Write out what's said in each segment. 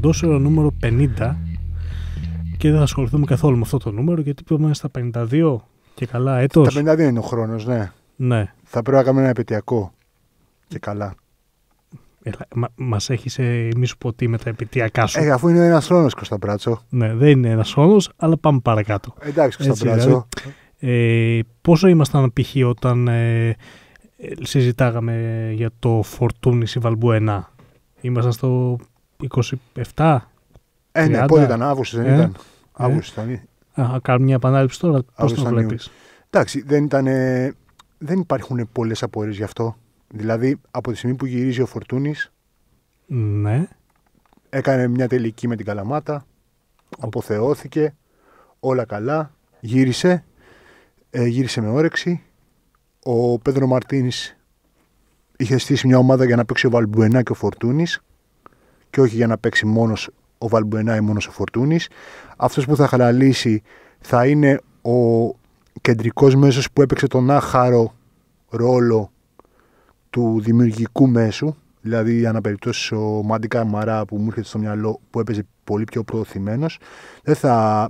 ποντόσφαιρο νούμερο 50 και δεν θα ασχοληθούμε καθόλου με αυτό το νούμερο γιατί πήγαμε στα 52 και καλά έτος. Στα 52 είναι ο χρόνος, ναι. ναι. Θα πρέπει να κάνουμε ένα επαιτειακό και καλά. Έλα, μα μας έχεις, σε μη σου πω τι με τα επιτυακά σου. Ε, αφού είναι ένας χρόνος Κωνσταντράτσο. Ναι, δεν είναι ένας χρόνος, αλλά πάμε παρακάτω. Εντάξει Κωνσταντράτσο. Δηλαδή, ε, πόσο ήμασταν π.χ. όταν ε, συζητάγαμε για το φορτούνι Σιβαλμπουένα Ήμασταν στο 27. Ε, ναι, πότε ήταν, Αύγουστος δεν ε, ήταν. Ε. Αύγουστος ήταν. Ναι. κάνουμε μια επανάληψη τώρα, πώς το βλέπει. Εντάξει, δεν, ήταν, δεν υπάρχουν πολλές απορίες γι' αυτό. Δηλαδή, από τη στιγμή που γυρίζει ο Φορτούνης. Ναι. Έκανε μια τελική με την Καλαμάτα. Αποθεώθηκε. Όλα καλά. Γύρισε. Ε, γύρισε με όρεξη. Ο Πέδρο Μαρτίνης είχε στήσει μια ομάδα για να παίξει ο Βαλμπουενά και ο Φορτούνης και όχι για να παίξει μόνος ο Βαλμπουενά ή μόνος ο Φορτούνης. Αυτός που θα χαλαλήσει θα είναι ο κεντρικός μέσος που έπαιξε τον άχαρο ρόλο του δημιουργικού μέσου. Δηλαδή, ανά περιπτώσεις, ο Μάντικα Μαρά που μου έρχεται στο μυαλό που έπαιζε πολύ πιο προωθημένος. Δεν θα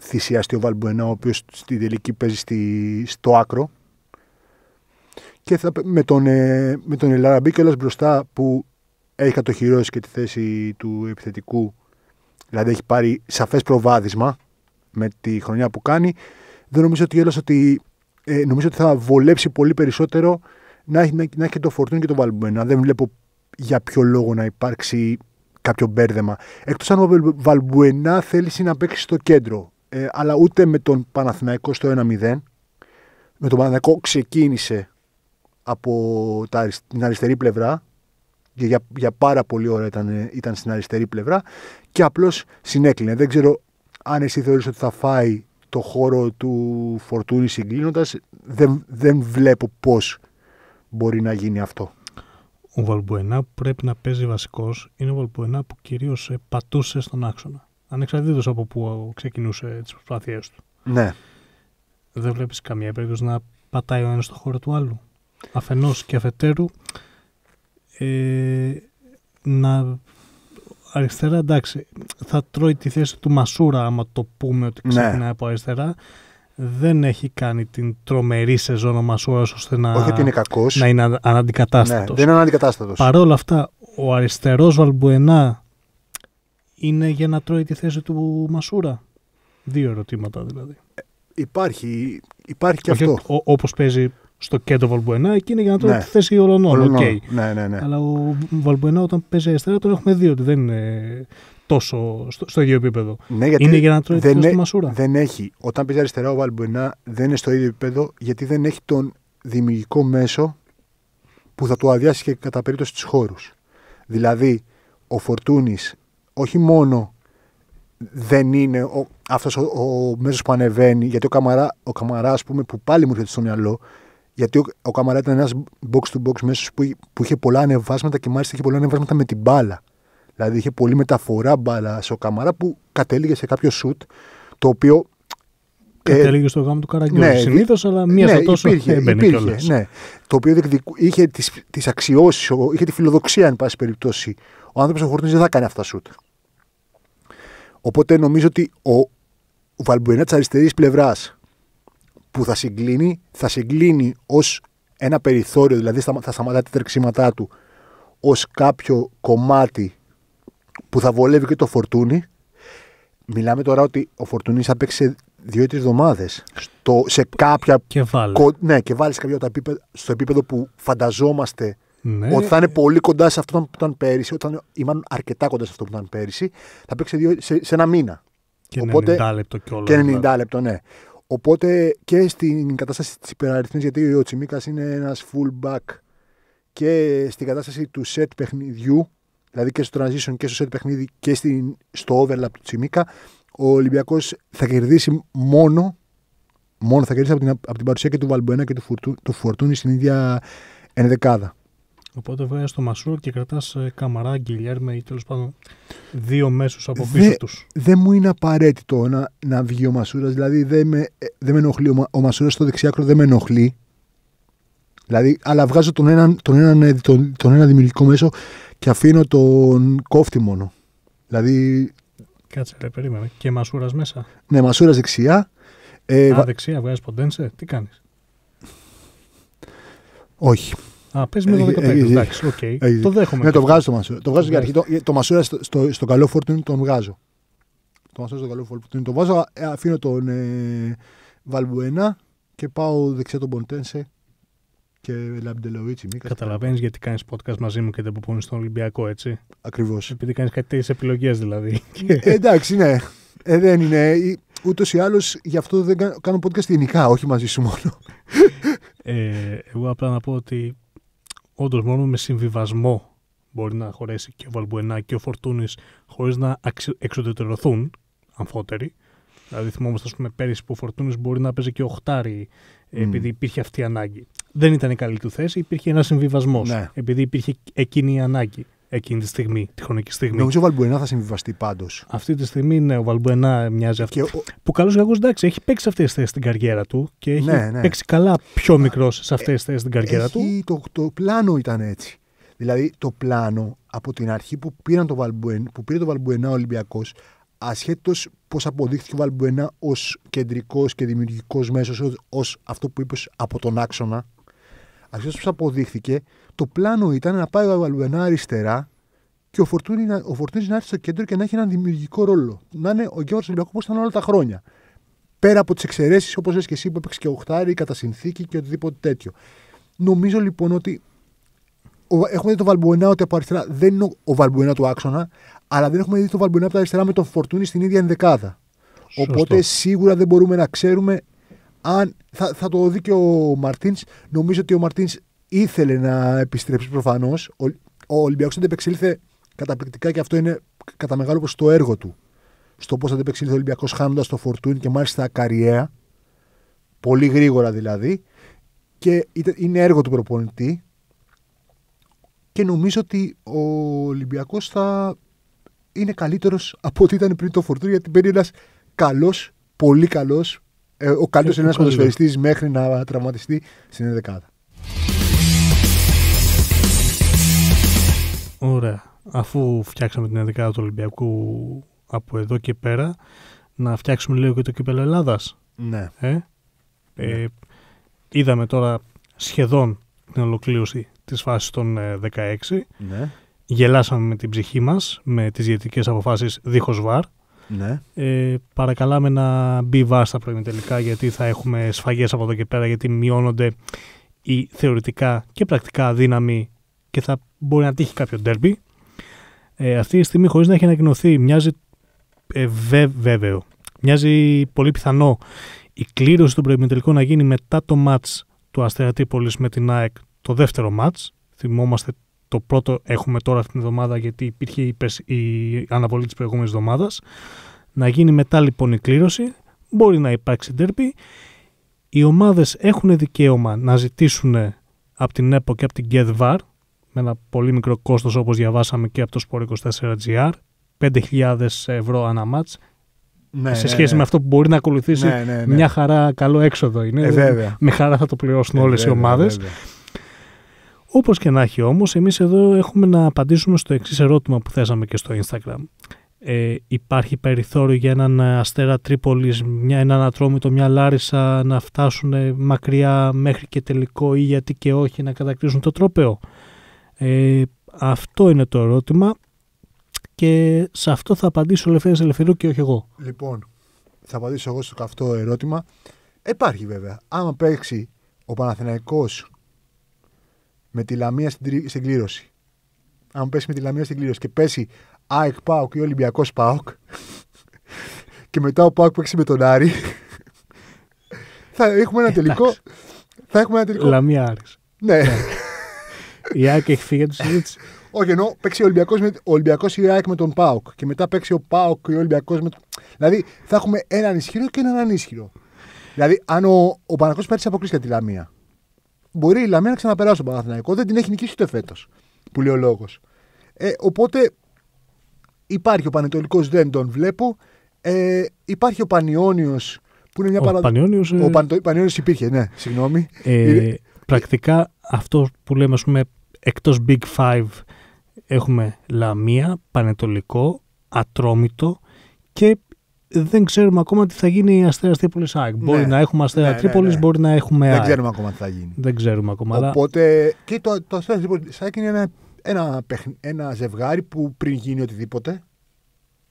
θυσιαστεί ο Βαλμπουενά, ο οποίος στη τελική παίζει στη, στο άκρο. Και θα, με τον, ε, με τον μπροστά που έχει κατοχυρώσει και τη θέση του επιθετικού. Δηλαδή έχει πάρει σαφές προβάδισμα με τη χρονιά που κάνει. Δεν νομίζω ότι έλωσε ότι... Ε, νομίζω ότι θα βολέψει πολύ περισσότερο να έχει, να, έχει και το φορτούν και το βαλμπουένα. Δεν βλέπω για ποιο λόγο να υπάρξει κάποιο μπέρδεμα. Εκτός αν ο Βαλμπουενά θέλησε να παίξει στο κέντρο. Ε, αλλά ούτε με τον Παναθηναϊκό στο 1-0. Με τον Παναθηναϊκό ξεκίνησε από την αριστερή πλευρά και για, για πάρα πολλή ώρα ήταν, ε, ήταν στην αριστερή πλευρά και απλώς συνέκλεινε. Δεν ξέρω αν εσύ θεωρείς ότι θα φάει το χώρο του Φορτούνη συγκλίνοντας. Δεν, δεν βλέπω πώς μπορεί να γίνει αυτό. Ο Βαλμπουενά που πρέπει να παίζει βασικός είναι ο Βαλμπουενά που κυρίως ε, πατούσε στον άξονα. Ανεξαρτήτως από που ξεκινούσε τις προσπάθειές του. Ναι. Δεν βλέπεις καμία περίπτωση να πατάει ο ένας στο χώρο του άλλου. Αφενός και αφετέρου, ε, να αριστερά εντάξει θα τρώει τη θέση του Μασούρα άμα το πούμε ότι ναι. ξεκινάει από αριστερά δεν έχει κάνει την τρομερή σεζόν ο μασουρά ώστε να, είναι, κακός. να είναι αναντικατάστατος. Ναι, δεν είναι αναντικατάστατος. παρόλα αυτά, ο αριστερός Βαλμπουενά είναι για να τρώει τη θέση του Μασούρα. Δύο ερωτήματα δηλαδή. Ε, υπάρχει, υπάρχει και αυτό. Όπως παίζει στο κέντρο Βαλμπουενά, εκεί είναι για να το ναι. θέσει ολονών. Okay. Ναι, ναι, ναι. Αλλά ο Βαλμπουενά όταν παίζει αριστερά τον έχουμε δει ότι δεν είναι τόσο στο, στο ίδιο επίπεδο. Ναι, γιατί είναι για να τρώει δεν, Μασούρα. Δεν έχει. Όταν παίζει αριστερά ο Βαλμπουενά δεν είναι στο ίδιο επίπεδο γιατί δεν έχει τον δημιουργικό μέσο που θα του αδειάσει και κατά περίπτωση του χώρους. Δηλαδή, ο Φορτούνης όχι μόνο δεν είναι αυτός ο, ο, μέσος που ανεβαίνει, γιατί ο Καμαρά, ο Καμαρά πούμε, που πάλι μου έρχεται στο μυαλό, γιατί ο, ο ηταν ήταν ένας box-to-box μέσος που, που είχε πολλά ανεβάσματα και μάλιστα είχε πολλά ανεβάσματα με την μπάλα. Δηλαδή είχε πολλή μεταφορά μπάλα ο Καμαρά που κατέληγε σε κάποιο σουτ το οποίο. Ε, κατέληγε ε, στο γάμο του Καραγκιόζη ναι, συνήθως, αλλά μία ναι, τόσο υπήρχε, υπήρχε, ναι, Το οποίο διεκδικου, είχε τις αξιώσει, είχε τη φιλοδοξία, εν πάση περιπτώσει. Ο άνθρωπος ο Χορτής δεν θα κάνει αυτά σουτ. Οπότε νομίζω ότι ο Βαλμπουενά της αριστερής πλευράς που θα συγκλίνει, θα συγκλίνει ως ένα περιθώριο, δηλαδή θα σταματά τα τρεξίματά του ως κάποιο κομμάτι που θα βολεύει και το φορτούνι. Μιλάμε τώρα ότι ο φορτουνη θα παίξει δύο ή τρει εβδομάδε. Σε κάποια. Και ναι, και βάλει κάποια στο επίπεδο που φανταζόμαστε ναι. ότι θα είναι πολύ κοντά σε αυτό που ήταν πέρυσι, όταν ήταν αρκετά κοντά σε αυτό που ήταν πέρυσι, θα παίξει σε, σε ένα μήνα. Και 90 λεπτό κιόλας. Και 90 δηλαδή. λεπτό, ναι. Οπότε και στην κατάσταση της υπεραριθμής, γιατί ο Τσιμίκα είναι ένας fullback και στην κατάσταση του set παιχνιδιού, δηλαδή και στο transition και στο σετ παιχνίδι και στην, στο overlap του Τσιμίκα, ο Ολυμπιακός θα κερδίσει μόνο, μόνο θα κερδίσει από την, από την παρουσία και του Βαλμποένα και του, Φορτού, του Φορτούνη στην ίδια ενδεκάδα. Οπότε βγάζεις το Μασούρ και κρατάς ε, καμαρά, γκυλιέρμε ή τέλος πάντων δύο μέσους από πίσω τους. Δεν μου είναι απαραίτητο να, να βγει ο Μασούρας. Δηλαδή δεν με, ε, δεν με ενοχλεί. Ο, ο Μασούρας στο δεξιάκρο δεν με ενοχλεί. Δηλαδή, αλλά βγάζω τον ένα, τον ένα, ε, τον, τον ένα δημιουργικό μέσο και αφήνω τον κόφτη μόνο. Δηλαδή. Κάτσε, ρε, περίμενε. Και Μασούρας μέσα. Ναι, Μασούρας δεξιά. Ε, Α, δεξιά, βγάζεις ποντένσε. Τι κάνεις. Όχι. Α, παίζει με 12-15. Εντάξει, οκ. Το δέχομαι. Ναι, το βγάζω το Μασούρα. Το βγάζω για αρχή. Το Μασούρα στο καλό φορτούνι τον βγάζω. Το Μασούρα στο καλό φορτούνι τον βάζω. Ε, αφήνω τον ε, Βαλμπουένα και πάω δεξιά τον Ποντένσε και Λαμπτελοβίτσι. Καταλαβαίνεις γιατί κάνεις podcast μαζί μου και δεν πούνε στον Ολυμπιακό, έτσι. Ακριβώς. Επειδή κάνεις κάτι τέτοιες επιλογές δηλαδή. Ε, εντάξει, ναι. Ε, δεν είναι. Ούτω ε, ή άλλως γι' αυτό δεν κάνω podcast γενικά, όχι μαζί σου μόνο. Ε, εγώ απλά να πω ότι όντως μόνο με συμβιβασμό μπορεί να χωρέσει και ο Βαλμπουενά και ο Φορτούνης χωρίς να εξοδετερωθούν αμφότεροι. Δηλαδή, θυμόμαστε, ας πούμε, πέρυσι που ο Φορτούνης μπορεί να παίζει και οχτάρι επειδή υπήρχε αυτή η ανάγκη. Δεν ήταν η καλή του θέση, υπήρχε ένας συμβιβασμός. Ναι. Επειδή υπήρχε εκείνη η ανάγκη εκείνη τη στιγμή, τη χρονική στιγμή. Νομίζω ο Βαλμπουενά θα συμβιβαστεί πάντως. Αυτή τη στιγμή, ναι, ο Βαλμπουενά μοιάζει αυτός. Ο... Που καλώς ή εντάξει, έχει παίξει αυτές τις θέσεις στην καριέρα του και έχει ναι, ναι. παίξει καλά πιο ε, μικρός σε αυτές τις ε, θέσεις στην καριέρα έχει... του. Το, το πλάνο ήταν έτσι. Δηλαδή το πλάνο από την αρχή που, πήραν το πήρε το Βαλμπουενά ο Ολυμπιακός, ασχέτως πώς αποδείχθηκε ο Βαλμπουενά ως κεντρικός και δημιουργικός μέσος, ως αυτό που είπες από τον άξονα, ασχέτως πώς αποδείχθηκε, το πλάνο ήταν να πάει ο Βαλμπουενά αριστερά και ο Φορτούνη, ο Φορτούνης να έρθει στο κέντρο και να έχει έναν δημιουργικό ρόλο. Να είναι ο Γιώργος Ολυμπιακό όπω ήταν όλα τα χρόνια. Πέρα από τις εξαιρέσεις, όπως λες και εσύ, που έπαιξε και οχτάρι, κατά συνθήκη και οτιδήποτε τέτοιο. Νομίζω λοιπόν ότι έχουμε δει το Βαλμπουενά ότι από αριστερά δεν είναι ο Βαλμπουενά του άξονα, αλλά δεν έχουμε δει το Βαλμπουενά από τα αριστερά με τον Φορτούνη στην ίδια ενδεκάδα. Οπότε σίγουρα δεν μπορούμε να ξέρουμε αν θα, θα το δει και ο Μαρτίν. Νομίζω ότι ο Μαρτίν ήθελε να επιστρέψει προφανώς. Ο, Ολυμπιακό αντεπεξήλθε καταπληκτικά και αυτό είναι κατά μεγάλο ποσοστό έργο του. Στο πώς αντεπεξήλθε ο Ολυμπιακός χάνοντας το φορτούν και μάλιστα ακαριέα. Πολύ γρήγορα δηλαδή. Και είναι έργο του προπονητή. Και νομίζω ότι ο Ολυμπιακός θα είναι καλύτερος από ό,τι ήταν πριν το φορτούν γιατί μπαίνει ένας καλός, πολύ καλός. Ε, ο καλύτερος είναι ένα ναι. ποδοσφαιριστής μέχρι να τραυματιστεί στην 11 Ωραία. Αφού φτιάξαμε την ενδεκάδα του Ολυμπιακού από εδώ και πέρα, να φτιάξουμε λίγο και το κύπελο Ελλάδας. Ναι. Ε? ε ναι. είδαμε τώρα σχεδόν την ολοκλήρωση της φάσης των 16. Ε, ναι. Γελάσαμε με την ψυχή μας, με τις διαιτητικές αποφάσεις δίχως βαρ. Ναι. Ε, παρακαλάμε να μπει βάρ στα τελικά γιατί θα έχουμε σφαγές από εδώ και πέρα, γιατί μειώνονται οι θεωρητικά και πρακτικά δύναμοι και θα μπορεί να τύχει κάποιο ντέρμπι. Ε, αυτή τη στιγμή, χωρίς να έχει ανακοινωθεί, μοιάζει ε, βέ, βέβαιο. Μοιάζει πολύ πιθανό η κλήρωση των προημιτελικών να γίνει μετά το μάτς του Αστέρα με την ΑΕΚ, το δεύτερο μάτ. Θυμόμαστε το πρώτο έχουμε τώρα αυτήν την εβδομάδα γιατί υπήρχε η, η αναβολή της προηγούμενης εβδομάδας. Να γίνει μετά λοιπόν η κλήρωση, μπορεί να υπάρξει ντέρμπι. Οι ομάδες έχουν δικαίωμα να ζητήσουν από την ΕΠΟ και από την ΚΕΔΒΑΡ με ένα πολύ μικρό κόστος όπως διαβάσαμε και από το sport gr 5.000 ευρώ ανά μάτς. Ναι, σε ναι, σχέση ναι. με αυτό που μπορεί να ακολουθήσει ναι, μια χαρά καλό έξοδο είναι. Ε, με χαρά θα το πληρώσουν ε, όλες οι ομάδες. Βέβαια. Όπως και να έχει όμως, εμείς εδώ έχουμε να απαντήσουμε στο εξής ερώτημα που θέσαμε και στο Instagram. Ε, υπάρχει περιθώριο για έναν Αστέρα Τρίπολης, μια, έναν Ατρόμητο, μια Λάρισα να φτάσουν μακριά μέχρι και τελικό ή γιατί και όχι να κατακτήσουν το τρόπαιο. Ε, αυτό είναι το ερώτημα και σε αυτό θα απαντήσω ο Λευθέρης Ελευθερού και όχι εγώ. Λοιπόν, θα απαντήσω εγώ στο καυτό ερώτημα. Υπάρχει βέβαια. Άμα παίξει ο Παναθηναϊκός με τη Λαμία στην, στην κλήρωση. Αν πέσει με τη Λαμία στην κλήρωση και πέσει ΑΕΚ ΠΑΟΚ ή Ολυμπιακός ΠΑΟΚ και μετά ο ΠΑΟΚ παίξει με τον Άρη θα έχουμε ένα τελικό θα έχουμε ένα τελικό Λαμία Άρης. Ναι. ναι. Η ΑΕΚ έχει φύγει για τη συζήτηση. Όχι, ενώ παίξει ο Ολυμπιακός Ολυμπιακός ή ΑΕΚ με τον Πάοκ. Και μετά παίξει ο Πάοκ ή ο Ολυμπιακός με τον. Δηλαδή θα έχουμε έναν ισχυρό και έναν ανίσχυρο. Δηλαδή, αν ο, ο Παναγό πέρσι αποκλείσει τη Λαμία, μπορεί η Λαμία να ξαναπεράσει τον Παναθηναϊκό. Δεν την έχει νικήσει ούτε φέτος, που λέει ο λόγος. Ε, οπότε υπάρχει ο Πανετολικός, δεν τον βλέπω. Ε, υπάρχει ο Πανιόνιος που είναι μια Ο Πανιόνιο ε, υπήρχε, ναι, συγγνώμη. Ε, ε, πρακτικά αυτό που λέμε, ας πούμε, Εκτός Big Five έχουμε Λαμία, Πανετολικό, Ατρόμητο και δεν ξέρουμε ακόμα τι θα γίνει η Αστέρα Τρίπολης ΑΕΚ. Ναι. Μπορεί να έχουμε Αστέρα ναι, ναι Τρίπολης, ναι. μπορεί να έχουμε. Δεν ξέρουμε ακόμα τι θα γίνει. Δεν ξέρουμε ακόμα. Οπότε. Αλλά... Και το, το Αστέρα Τρίπολης ΑΕΚ είναι ένα, ένα, ένα ζευγάρι που πριν γίνει οτιδήποτε.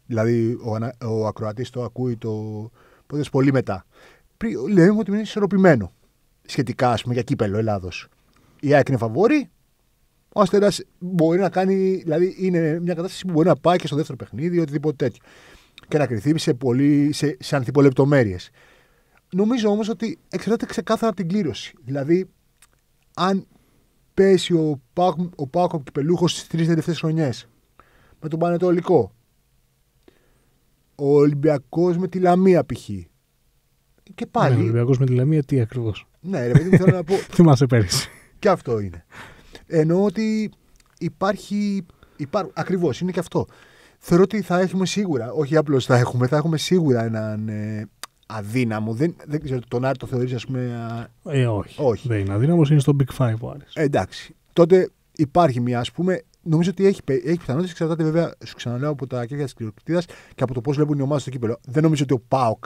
Δηλαδή ο, ο ακροατής το ακούει το. Πότε πολύ μετά. λέμε ότι είναι ισορροπημένο. Σχετικά, ας πούμε, για κύπελο Ελλάδος. Η ΑΕΚ είναι φαβόρη, ο Αστέρας μπορεί να κάνει, δηλαδή είναι μια κατάσταση που μπορεί να πάει και στο δεύτερο παιχνίδι ή οτιδήποτε τέτοιο. Και να κρυθεί σε, πολύ, σε, σε Νομίζω όμως ότι εξαρτάται ξεκάθαρα από την κλήρωση. Δηλαδή, αν πέσει ο Πάκο ο Πάκο Κυπελούχος στις τρεις τελευταίες χρονιές με τον Πανετολικό, ο Ολυμπιακός με τη Λαμία π.χ. Και πάλι. Ναι, ο Ολυμπιακός με τη Λαμία τι ακριβώς. Ναι, ρε παιδί μου θέλω να πω. Θυμάσαι πέρυσι. Και αυτό είναι. Εννοώ ότι υπάρχει. Υπά... Ακριβώς, είναι και αυτό. Θεωρώ ότι θα έχουμε σίγουρα, όχι απλώς θα έχουμε, θα έχουμε σίγουρα έναν ε, αδύναμο. Δεν, δεν ξέρω, τον Άρη το θεωρείς, ας πούμε. Ε, όχι. όχι. Δεν είναι αδύναμος, είναι στο Big Five ο Άρης. Ε, εντάξει. Τότε υπάρχει μια, ας πούμε, νομίζω ότι έχει, έχει πιθανότητες. Εξαρτάται βέβαια, σου ξαναλέω, από τα κέρια της κληροκριτήρα και από το πώς βλέπουν οι ομάδες στο κύπελο. Δεν νομίζω ότι ο Πάοκ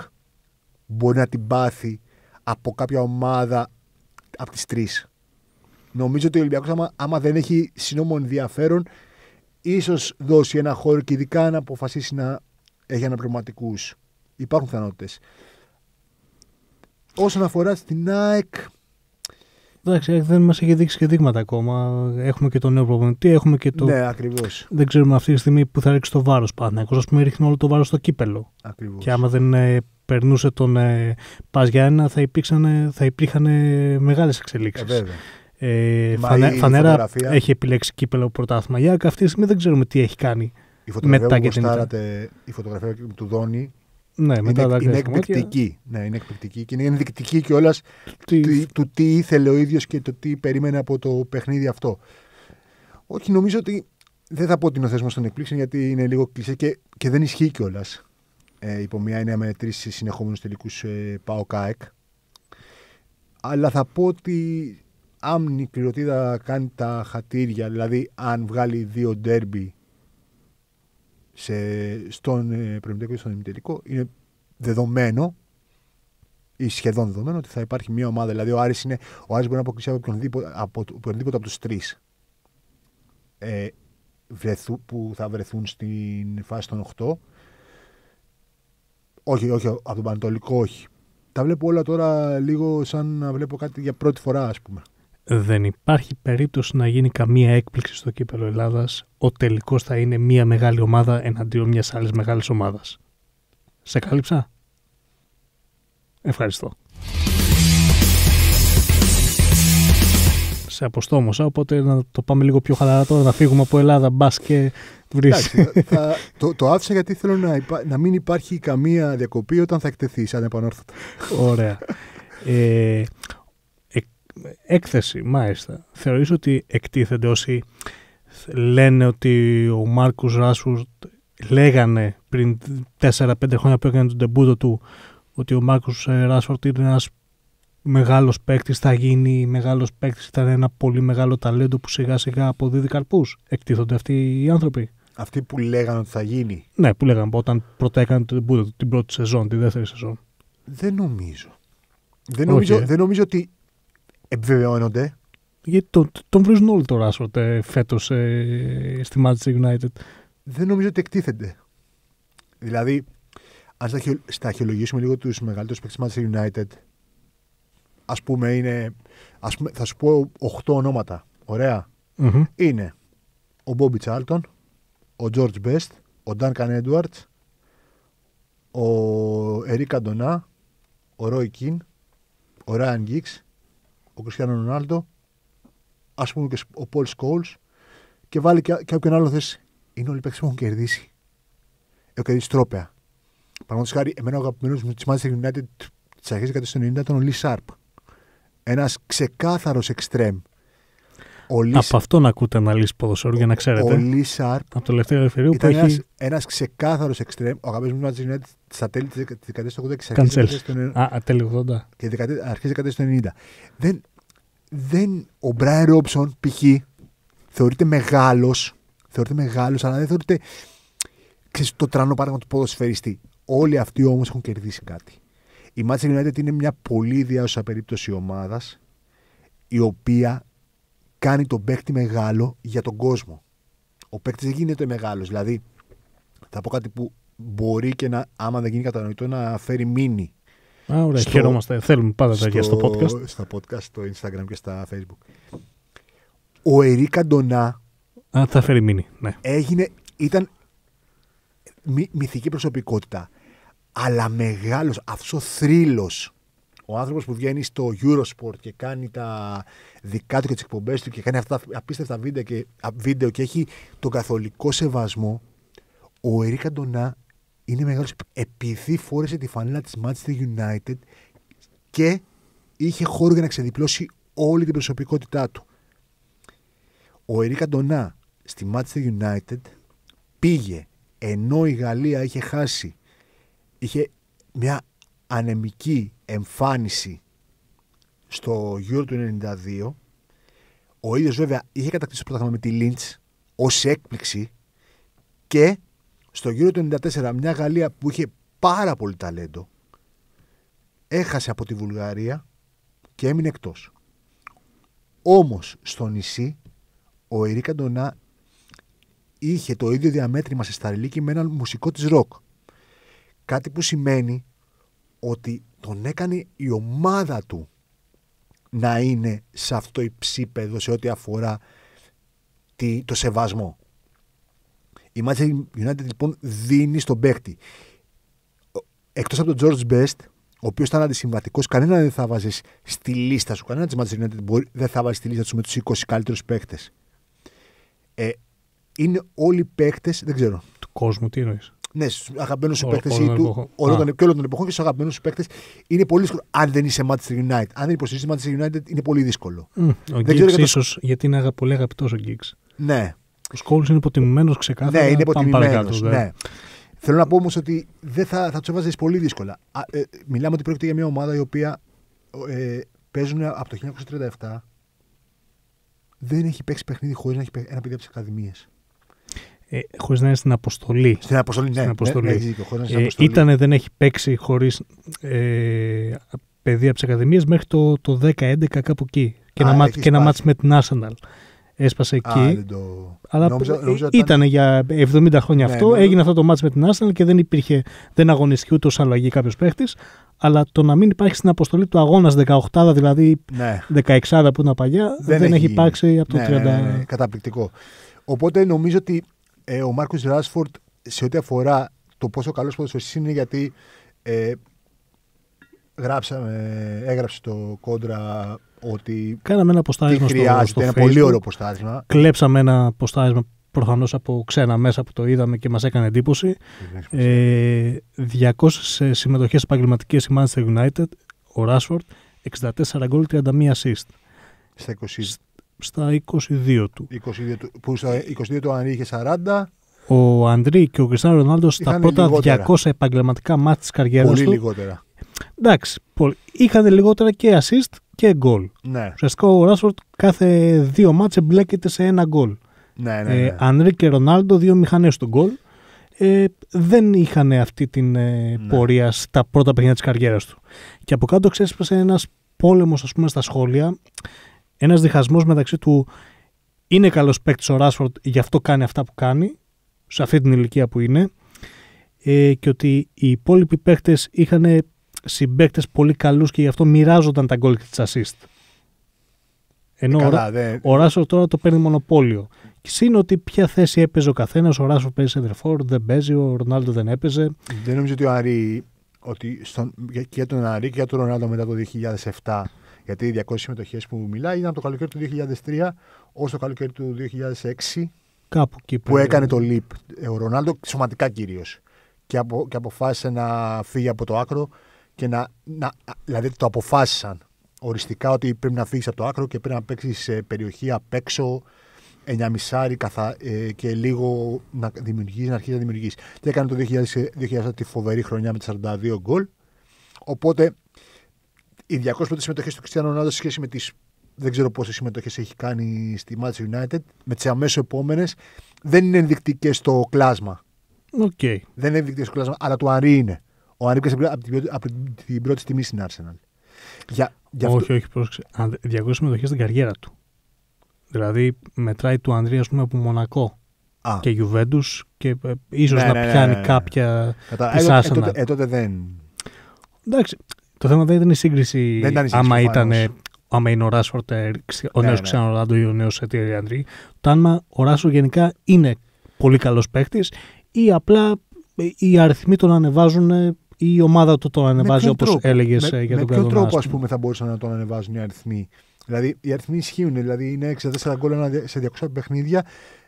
μπορεί να την πάθει από κάποια ομάδα από τις τρεις. Νομίζω ότι ο Ολυμπιακός, άμα, άμα δεν έχει συνόμο ενδιαφέρον, ίσως δώσει ένα χώρο και ειδικά να αποφασίσει να έχει αναπληρωματικούς. Υπάρχουν πιθανότητες. Όσον αφορά στην ΑΕΚ. Εντάξει, δεν μας έχει δείξει και δείγματα ακόμα. Έχουμε και το νέο προπονητή, έχουμε και το. Ναι, ακριβώς. Δεν ξέρουμε αυτή τη στιγμή που θα ρίξει το βάρος πάντα. Εγώ, ας πούμε, ρίχνω όλο το βάρος στο κύπελο. Ακριβώς. Και άμα δεν ε, περνούσε τον ε, Παζιάννα θα, θα υπήρχαν μεγάλες εξελίξεις. εξελίξεις. Ε, ε, φανέρα έχει επιλέξει κύπελο πρωτάθλημα. Για αυτή τη στιγμή δεν ξέρουμε τι έχει κάνει. Η φωτογραφία μετά που η φωτογραφία του Δόνη ναι, είναι, μετά είναι, εκπληκτική. Ναι, είναι εκπληκτική και είναι ενδεικτική κιόλας του, του τι ήθελε ο ίδιος και το τι περίμενε από το παιχνίδι αυτό. Όχι, νομίζω ότι δεν θα πω ότι είναι ο θεσμό των εκπλήξεων γιατί είναι λίγο κλεισέ και, δεν ισχύει κιόλας. Ε, υπό μία έννοια με τρεις συνεχόμενους τελικούς ε, ΠΑΟΚΑΕΚ. Αλλά θα πω ότι αν η κληροτίδα κάνει τα χατήρια, δηλαδή αν βγάλει δύο ντέρμπι σε, στον ε, και στον ημιτελικό, είναι δεδομένο ή σχεδόν δεδομένο ότι θα υπάρχει μια ομάδα. Δηλαδή, ο Άρης, είναι, ο Άρης μπορεί να αποκλειστεί από οποιονδήποτε από, οποιονδήποτε από τους τρεις ε, βρεθού, που θα βρεθούν στην φάση των 8. Όχι, όχι, από τον Πανατολικό όχι. Τα βλέπω όλα τώρα λίγο σαν να βλέπω κάτι για πρώτη φορά, ας πούμε δεν υπάρχει περίπτωση να γίνει καμία έκπληξη στο κύπελο Ελλάδας. Ο τελικός θα είναι μια μεγάλη ομάδα εναντίον μιας άλλης μεγάλης ομάδας. Σε κάλυψα. Ευχαριστώ. Σε αποστόμωσα, οπότε να το πάμε λίγο πιο χαλαρά τώρα, να φύγουμε από Ελλάδα, μπας και βρεις. θα, το, το άφησα γιατί θέλω να, να μην υπάρχει καμία διακοπή όταν θα εκτεθείς επανόρθωτα. Ωραία. Ε, έκθεση, μάλιστα. Θεωρείς ότι εκτίθενται όσοι λένε ότι ο Μάρκους Ράσφορντ λέγανε πριν 4-5 χρόνια που έκανε τον τεμπούτο του ότι ο Μάρκους ε, Ράσφορντ είναι ένας μεγάλος παίκτης θα γίνει μεγάλος παίκτης ήταν ένα πολύ μεγάλο ταλέντο που σιγά σιγά αποδίδει καρπούς. Εκτίθονται αυτοί οι άνθρωποι. Αυτοί που λέγανε ότι θα γίνει. Ναι, που λέγανε όταν πρώτα έκανε τον τεμπούτο την πρώτη σεζόν, τη δεύτερη σεζόν. Δεν νομίζω. Δεν νομίζω, δεν νομίζω ότι επιβεβαιώνονται. Γιατί τον, τον βρίζουν όλοι τώρα, ε, φέτος, ε, ε, στη Manchester United. Δεν νομίζω ότι εκτίθενται. Δηλαδή, αν στα λίγο τους μεγαλύτερους παίκτες της Manchester United, ας πούμε είναι. Ας πούμε, θα σου πω 8 ονόματα. Ωραία. Mm-hmm. Είναι ο Μπόμπι Τσάλτον, ο Τζορτζ Μπέστ, ο Ντάνκαν Έντουαρτ, ο Ερή Καντονά, ο Ρόι Κιν, ο Ράιν Γκίξ, ο Κριστιανό Ρονάλντο, ας πούμε και ο Πολ Σκόλ και βάλει και κάποιον άλλο θέση. Είναι όλοι οι παίκτες που έχουν κερδίσει. Έχουν κερδίσει τρόπαια. Παραδείγματος χάρη, εμένα ο αγαπημένος μου της Manchester United της αρχής της δεκαετίας του 90 ήταν ο Λί Σάρπ. Ένας ξεκάθαρος εξτρέμ Λίσ... Από αυτόν ακούτε να λύσει ποδοσφαίρου για να ξέρετε. Ο Λίσαρ. Από το τελευταίο που ένας, έχει. Ένας ξεκάθαρος εξτρέμ. Ο αγαπητό μου Μάτζι Νέτ στα τέλη της δεκαετίας του 1980 και Καντσέλ. Α, τέλη 80. Και αρχέ δεκαετίας του 1990. Δεν, ο Μπράιν Ρόμψον, π.χ. θεωρείται μεγάλος. Θεωρείται μεγάλος, αλλά δεν θεωρείται. Ξέρεις, το τρανό παράδειγμα του ποδοσφαιριστή. Όλοι αυτοί όμως έχουν κερδίσει κάτι. Η Manchester United είναι μια πολύ ιδιαίτερη περίπτωση ομάδας η οποία κάνει τον παίκτη μεγάλο για τον κόσμο. Ο παίκτης δεν γίνεται μεγάλος. Δηλαδή, θα πω κάτι που μπορεί και να, άμα δεν γίνει κατανοητό, να φέρει μήνυ. Α, ωραία, στο, χαιρόμαστε. Θέλουμε πάντα τα ίδια στο podcast. Στο podcast, στο Instagram και στα Facebook. Ο Ερή Καντονά. Α, θα φέρει μήνυ. Ναι. Έγινε, ήταν μυ, μυθική προσωπικότητα. Αλλά μεγάλος, αυτός ο ο άνθρωπος που βγαίνει στο Eurosport και κάνει τα δικά του και τις εκπομπές του και κάνει αυτά τα απίστευτα βίντεο και, βίντεο και έχει τον καθολικό σεβασμό, ο Ερή Ντονά είναι μεγάλος επειδή φόρεσε τη φανέλα της Manchester United και είχε χώρο για να ξεδιπλώσει όλη την προσωπικότητά του. Ο Ερή Ντονά στη Manchester United πήγε ενώ η Γαλλία είχε χάσει είχε μια ανεμική εμφάνιση στο γύρο του 92. Ο ίδιος βέβαια είχε κατακτήσει το πρωτάθλημα με τη Λίντς ως έκπληξη και στο γύρο του 94 μια Γαλλία που είχε πάρα πολύ ταλέντο έχασε από τη Βουλγαρία και έμεινε εκτός. Όμως στο νησί ο Ερή Καντονά είχε το ίδιο διαμέτρημα σε Σταριλίκη με έναν μουσικό της ροκ. Κάτι που σημαίνει ότι τον έκανε η ομάδα του να είναι σε αυτό το υψίπεδο σε ό,τι αφορά τη, το σεβασμό. Η Manchester United λοιπόν δίνει στον παίκτη. Εκτός από τον George Best, ο οποίος ήταν αντισυμβατικός, κανένα δεν θα βάζεις στη λίστα σου. Κανένα της Manchester United μπορεί, δεν θα βάζεις στη λίστα σου με τους 20 καλύτερους παίκτες. Ε, είναι όλοι παίκτες, δεν ξέρω. Του κόσμου, τι εννοείς. Ναι, στους αγαπημένους συμπαίκτε ή του. Όλων και όλων των εποχών και στους αγαπημένους συμπαίκτες είναι πολύ δύσκολο. Αν δεν είσαι Manchester United, αν δεν υποστηρίζεις Manchester United, είναι πολύ δύσκολο. Mm, ο Γκίξ ίσως γιατί είναι πολύ αγαπητός ο Γκίξ. Ναι. Ο Σκόλ είναι υποτιμημένος ξεκάθαρα. Ναι, είναι υποτιμημένο. Ναι. Θέλω να πω όμως ότι δεν θα, θα τους έβαζες πολύ δύσκολα. Α, ε, μιλάμε ότι πρόκειται για μια ομάδα η οποία ε, παίζουν από το 1937. Δεν έχει παίξει παιχνίδι χωρίς να έχει ένα παιδί από τι ακαδημίες. Ε, χωρίς να είναι στην αποστολή. Στην αποστολή, ναι. Στην ναι, αποστολή. Ναι, ναι, δίκιο, ε, αποστολή. δεν έχει παίξει χωρίς ε, παιδί από τις Ακαδημίες μέχρι το, το 10-11, κάπου εκεί. Και, Α, ένα, ε, μάτ, με την Arsenal. Έσπασε εκεί. Α, το... Αλλά νόμιζα, ε, νόμιζα ήταν για 70 χρόνια ναι, αυτό. Ναι, Έγινε αυτό το μάτσο με την Arsenal και δεν υπήρχε, δεν αγωνιστηκε ούτε ως αλλαγή κάποιος παίχτης. Αλλά το να μην υπάρχει στην αποστολή του αγώνας 18, δηλαδή ναι. 16 που ήταν παλιά, δεν, δεν έχει υπάρξει από το 30. Ναι, ναι, καταπληκτικό. Οπότε νομίζω ότι ε, ο Μάρκο Ράσφορντ σε ό,τι αφορά το πόσο καλός ποδοσφαιριστής είναι, γιατί ε, έγραψε το κόντρα ότι. Κάναμε ένα ποστάρισμα στο, ένα πολύ ωραίο ποστάρισμα. Κλέψαμε ένα ποστάρισμα προφανώς από ξένα μέσα που το είδαμε και μας έκανε εντύπωση. Ε, 200 συμμετοχές επαγγελματικές η Manchester United, ο Ράσφορντ, 64 γκολ, 31 assist. Στα 20 στα 22 του. 22 του που στα 22 του ο είχε 40. Ο Ανδρή και ο Κριστιανό Ρονάλντο στα πρώτα λιγότερα. 200 επαγγελματικά μάτια της καριέρας του. Πολύ λιγότερα. Εντάξει. Είχαν λιγότερα και assist και γκολ. Ναι. Ουσιαστικά ο Ράσφορντ κάθε δύο μάτσε μπλέκεται σε ένα γκολ. Ναι, ναι, ναι. Ε, ναι. και Ρονάλντο, δύο μηχανές του γκολ. Ε, δεν είχαν αυτή την ε, ναι. πορεία στα πρώτα παιχνιά της καριέρας του. Και από κάτω ξέσπασε ένας πόλεμος, ας πούμε, στα σχόλια ένας διχασμός μεταξύ του είναι καλός παίκτης ο Ράσφορντ, γι' αυτό κάνει αυτά που κάνει, σε αυτή την ηλικία που είναι, ε, και ότι οι υπόλοιποι παίκτες είχαν συμπαίκτες πολύ καλούς και γι' αυτό μοιράζονταν τα γκολ και τι assist. Ενώ Καλά, ο, δε... ο Ράσφορντ τώρα το παίρνει μονοπόλιο. Και σύν ότι ποια θέση έπαιζε ο καθένας, ο Ράσφορντ παίζει σεντερφόρ, δεν παίζει, ο Ρονάλντο δεν έπαιζε. Δεν νομίζω ότι ο Άρη, ότι στον, και για τον Άρη και για τον Ρονάλντο μετά το 2007 γιατί οι 200 συμμετοχές που μιλάει ήταν από το καλοκαίρι του 2003 ως το καλοκαίρι του 2006. Κάπου εκεί που έκανε ναι. το leap ε, ο Ρονάλντο, σωματικά κυρίως. Και, και αποφάσισε να φύγει από το άκρο και να, να. Δηλαδή το αποφάσισαν οριστικά ότι πρέπει να φύγεις από το άκρο και πρέπει να παίξεις σε περιοχή απ' έξω. μισάρι καθα, ε, και λίγο να δημιουργείς, να αρχίσεις να δημιουργήσει. Και έκανε το 2000, 2000 ε, τη φοβερή χρονιά με 42 γκολ. Οπότε οι 205 συμμετοχέ του Κριστιανού Ρονάλντο σε σχέση με τις δεν ξέρω πόσες συμμετοχές έχει κάνει στη Manchester United, με τις αμέσως επόμενες, δεν είναι ενδεικτικές στο κλάσμα. Okay. Δεν είναι ενδεικτικές στο κλάσμα, αλλά του Αρή είναι. Ο Αρή πήγε από την πρώτη στιγμή στην Arsenal. Για, για όχι, αυτό... όχι, πρόσεξε. 200 συμμετοχές στην καριέρα του. Δηλαδή μετράει του ας πούμε, από Μονακό. Α. Και Γιουβέντους και ε, ίσως ναι, να ναι, ναι, πιάνει ναι, ναι. κάποια. Κατά... Ε, ε τότε, ε, τότε δεν. Εντάξει, το θέμα δεν ήταν η σύγκριση, δεν ήταν η σύγκριση άμα, ήταν, άμα είναι ο Ράσφορτ ε, ο ναι, νέος ναι, Ξένο Ράντο ή ο νέος Σατήρι ε, ε, Αντρή. Το άμα ο Ράσφορτ γενικά είναι πολύ καλός παίκτης ή απλά οι αριθμοί τον ανεβάζουν ή η ομάδα του τον ανεβάζει όπω έλεγε για τον Καδονά. Με ποιο τρόπο ας πούμε, θα μπορούσαν να τον ανεβάζουν οι αριθμοί. Δηλαδή οι αριθμοί ισχύουν, δηλαδή είναι 64 γκολ σε 200 παιχνίδια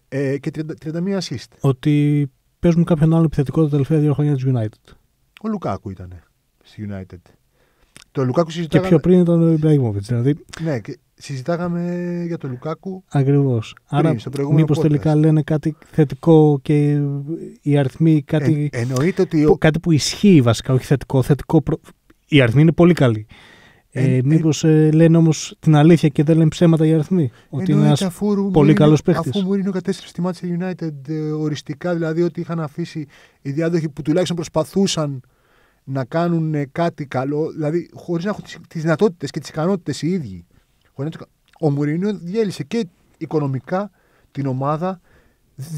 ε, και 31 assist. Ότι παίζουν κάποιον άλλο επιθετικό τα τελευταία δύο χρόνια της United. Ο Λουκάκου ήταν στη United. Το Λουκάκου συζητάγαμε... Και πιο πριν ήταν ο Δηλαδή... Ναι, συζητάγαμε για τον Λουκάκου. Ακριβώς. Άρα, μήπω τελικά λένε κάτι θετικό και οι αριθμοί κάτι. Ε, εννοείται ότι. Κάτι που ισχύει βασικά, όχι θετικό. θετικό προ... Οι αριθμοί είναι πολύ καλοί. Ε, ε, ε- Μήπως ε, λένε όμως την αλήθεια και δεν λένε ψέματα οι αριθμοί. Ότι είναι ένα πολύ καλός παίχτης. Αφού είναι κατέστρεψε στη Manchester United ε, οριστικά, δηλαδή ότι είχαν αφήσει οι διάδοχοι που τουλάχιστον προσπαθούσαν να κάνουν ε, κάτι καλό, δηλαδή χωρίς να έχουν τις δυνατότητες και τις ικανότητες οι ίδιοι. Ο Μουρίνιο διέλυσε και οικονομικά την ομάδα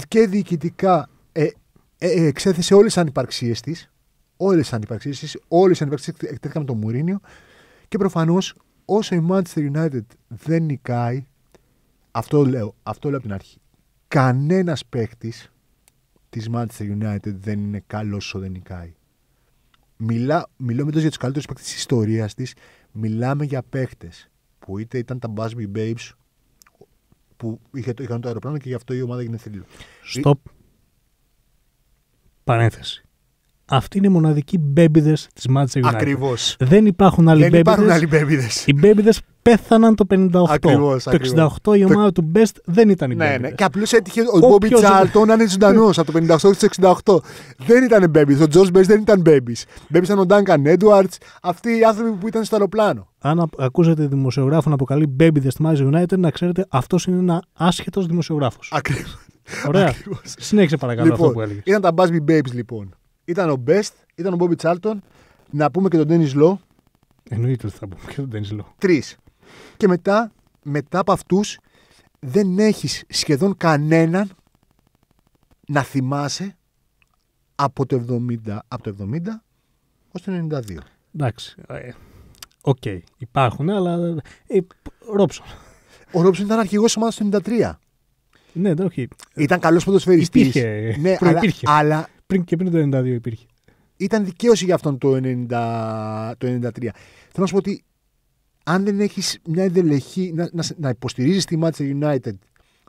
και διοικητικά ε, ε, ε εξέθεσε όλες τις ανυπαρξίες της. Όλες τις ανυπαρξίες της, όλες τις ανυπαρξίες εκτέθηκαν με τον Μουρίνιο. Και προφανώς όσο η Manchester United δεν νικάει, αυτό λέω, αυτό λέω από την αρχή. Κανένας παίκτης της Manchester United δεν είναι καλός όσο δεν νικάει μιλά, μιλώ για τους καλύτερους παίκτες της ιστορίας της. Μιλάμε για παίκτες που είτε ήταν τα Busby Babes που είχε, είχαν το αεροπλάνο και γι' αυτό η ομάδα γίνεται θρύλο. Στοπ. Παρένθεση. Αυτοί είναι οι μοναδικοί μπέμπιδες της Manchester United. Ακριβώς. Δεν υπάρχουν άλλοι μπέμπιδε. υπάρχουν άλλοι μπέμπιδες. Οι μπέμπιδες πέθαναν το 58. Ακριβώς. το 68 η ομάδα του Best δεν ήταν η ναι, Ναι, Και απλώς έτυχε ο Μπόμπι Τσάλτο να είναι ζωντανός από το 58 στο 68. Δεν ήταν μπέμπιδες. Ο Τζορτ Best δεν ήταν μπέμπις. Μπέμπις ήταν ο Ντάνκαν Έντουαρτ. Αυτοί οι άνθρωποι που ήταν στο αεροπλάνο. Αν ακούσετε δημοσιογράφο να αποκαλεί μπέμπιδες στη Manchester United, να ξέρετε αυτός είναι ένα άσχετος δημοσιογράφος. Ακριβώς. Ωραία. Συνέχισε παρακαλώ λοιπόν, αυτό που έλεγες. Ήταν τα Busby Babes λοιπόν. Ήταν ο Best, ήταν ο Μπόμπι Τσάλτον. Να πούμε και τον Ντένι Λό. Εννοείται ότι θα πούμε και τον Ντένι Λό. Τρεις. Και μετά, μετά από αυτούς, δεν έχεις σχεδόν κανέναν να θυμάσαι από το 70, από το 70 ως το 92. Εντάξει. Ε, οκ. Okay. Υπάρχουν, αλλά... Ε, Ρόψον. Ο Ρόψον ήταν αρχηγός ομάδας του 93. Ναι, όχι. Ήταν καλός ποδοσφαιριστής. Υπήρχε. Ναι, αλλά πριν και πριν το 92 υπήρχε. Ήταν δικαίωση για αυτόν το, 90, το 93. Θέλω να σου πω ότι αν δεν έχεις μια εντελεχή. να, να, να υποστηρίζεις τη Manchester United,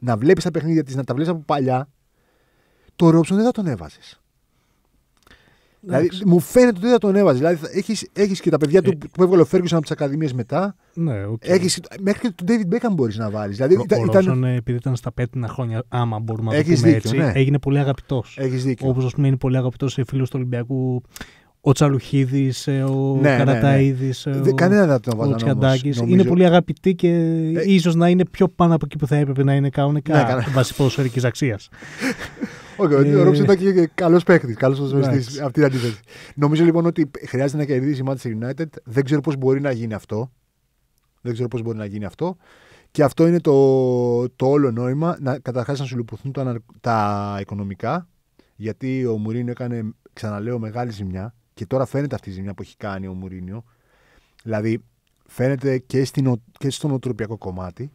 να βλέπεις τα παιχνίδια της, να τα βλέπεις από παλιά, το Ρόψον δεν θα τον έβαζες. Δηλαδή, μου φαίνεται ότι δεν θα τον έβαζε. Δηλαδή, έχεις, έχεις και τα παιδιά του ε. που έβγαλε ο Φέργκουσον από τις ακαδημίες μετά. Ναι, okay. έχεις, μέχρι και τον David Beckham μπορείς να βάλεις. Δηλαδή, ο, ήταν, ο ε, επειδή ήταν στα πέτεινα χρόνια, άμα μπορούμε να το πούμε έτσι, ναι. έγινε πολύ αγαπητός. Όπως ας πούμε είναι πολύ αγαπητός σε φίλο του Ολυμπιακού ο Τσαλουχίδης, ε, ο ναι, Ναι, ναι. Ο... Κανένα δεν Είναι πολύ αγαπητή και ε... ίσως να είναι πιο πάνω από εκεί που θα έπρεπε να είναι κανονικά ναι, βασικό ποδοσφαιρική αξία. Όχι, ο ε. Ρόμπερτ ήταν και καλός παίκτης. Καλός Αυτή την αντίθεση. Νομίζω λοιπόν ότι χρειάζεται να κερδίσει η Manchester United. Δεν ξέρω πώς μπορεί να γίνει αυτό. Δεν ξέρω πώς μπορεί να γίνει αυτό. Και αυτό είναι το, το όλο νόημα. Να, καταρχάς να σου λουπουθούν τα, τα οικονομικά, γιατί ο Μουρίνιο έκανε, ξαναλέω, μεγάλη ζημιά και τώρα φαίνεται αυτή η ζημιά που έχει κάνει ο Μουρίνιο. Δηλαδή, φαίνεται και, στην, και στο νοοτροπιακό κομμάτι,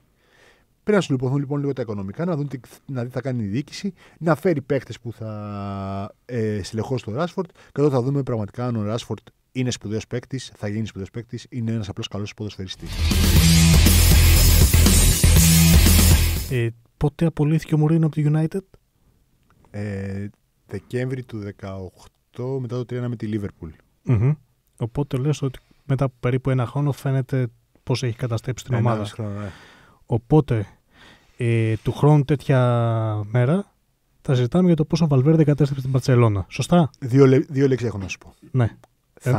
Πρέπει να σου λοιπόν λίγο τα οικονομικά, να δουν τι, να δει θα κάνει η διοίκηση, να φέρει παίχτε που θα ε, στελεχώσει το Ράσφορντ και εδώ θα δούμε πραγματικά αν ο Ράσφορντ είναι σπουδαίος παίκτης, θα γίνει σπουδαίος παίκτης, είναι ένας απλός καλός ποδοσφαιριστής. Ε, πότε απολύθηκε ο Μουρίνο από το United, ε, Δεκέμβρη του 18 μετά το 3 με τη Λίβερπουλ. Οπότε λες ότι μετά από περίπου ένα χρόνο φαίνεται πώς έχει καταστρέψει την ομάδα. ναι. Οπότε ε, του χρόνου τέτοια μέρα θα συζητάμε για το πόσο Βαλβέρδε κατέστρεψε την Παρσελώνα. Σωστά. Δύο, δύο λέξεις έχω να σου πω. Ναι. Ε...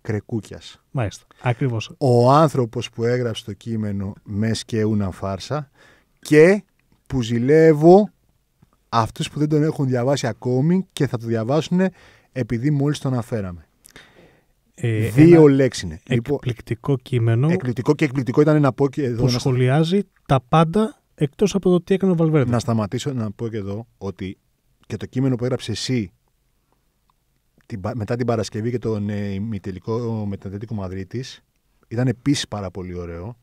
Κρεκούκιας. Μάλιστα. Ακριβώς. Ο άνθρωπος που έγραψε το κείμενο «Μες σκεούνα φάρσα» και που ζηλεύω αυτούς που δεν τον έχουν διαβάσει ακόμη και θα το διαβάσουν επειδή μόλις τον αναφέραμε. Ε, Δύο λέξεις είναι. Λοιπόν, εκπληκτικό κείμενο. Εκπληκτικό και εκπληκτικό ήταν να πω και εδώ. Που σχολιάζει τα πάντα εκτός από το τι έκανε ο Βαλβέρντε. Να σταματήσω να πω και εδώ ότι και το κείμενο που έγραψε εσύ μετά την Παρασκευή και τον ε, ημιτελικό ε, με Μαδρίτης ήταν επίσης πάρα πολύ ωραίο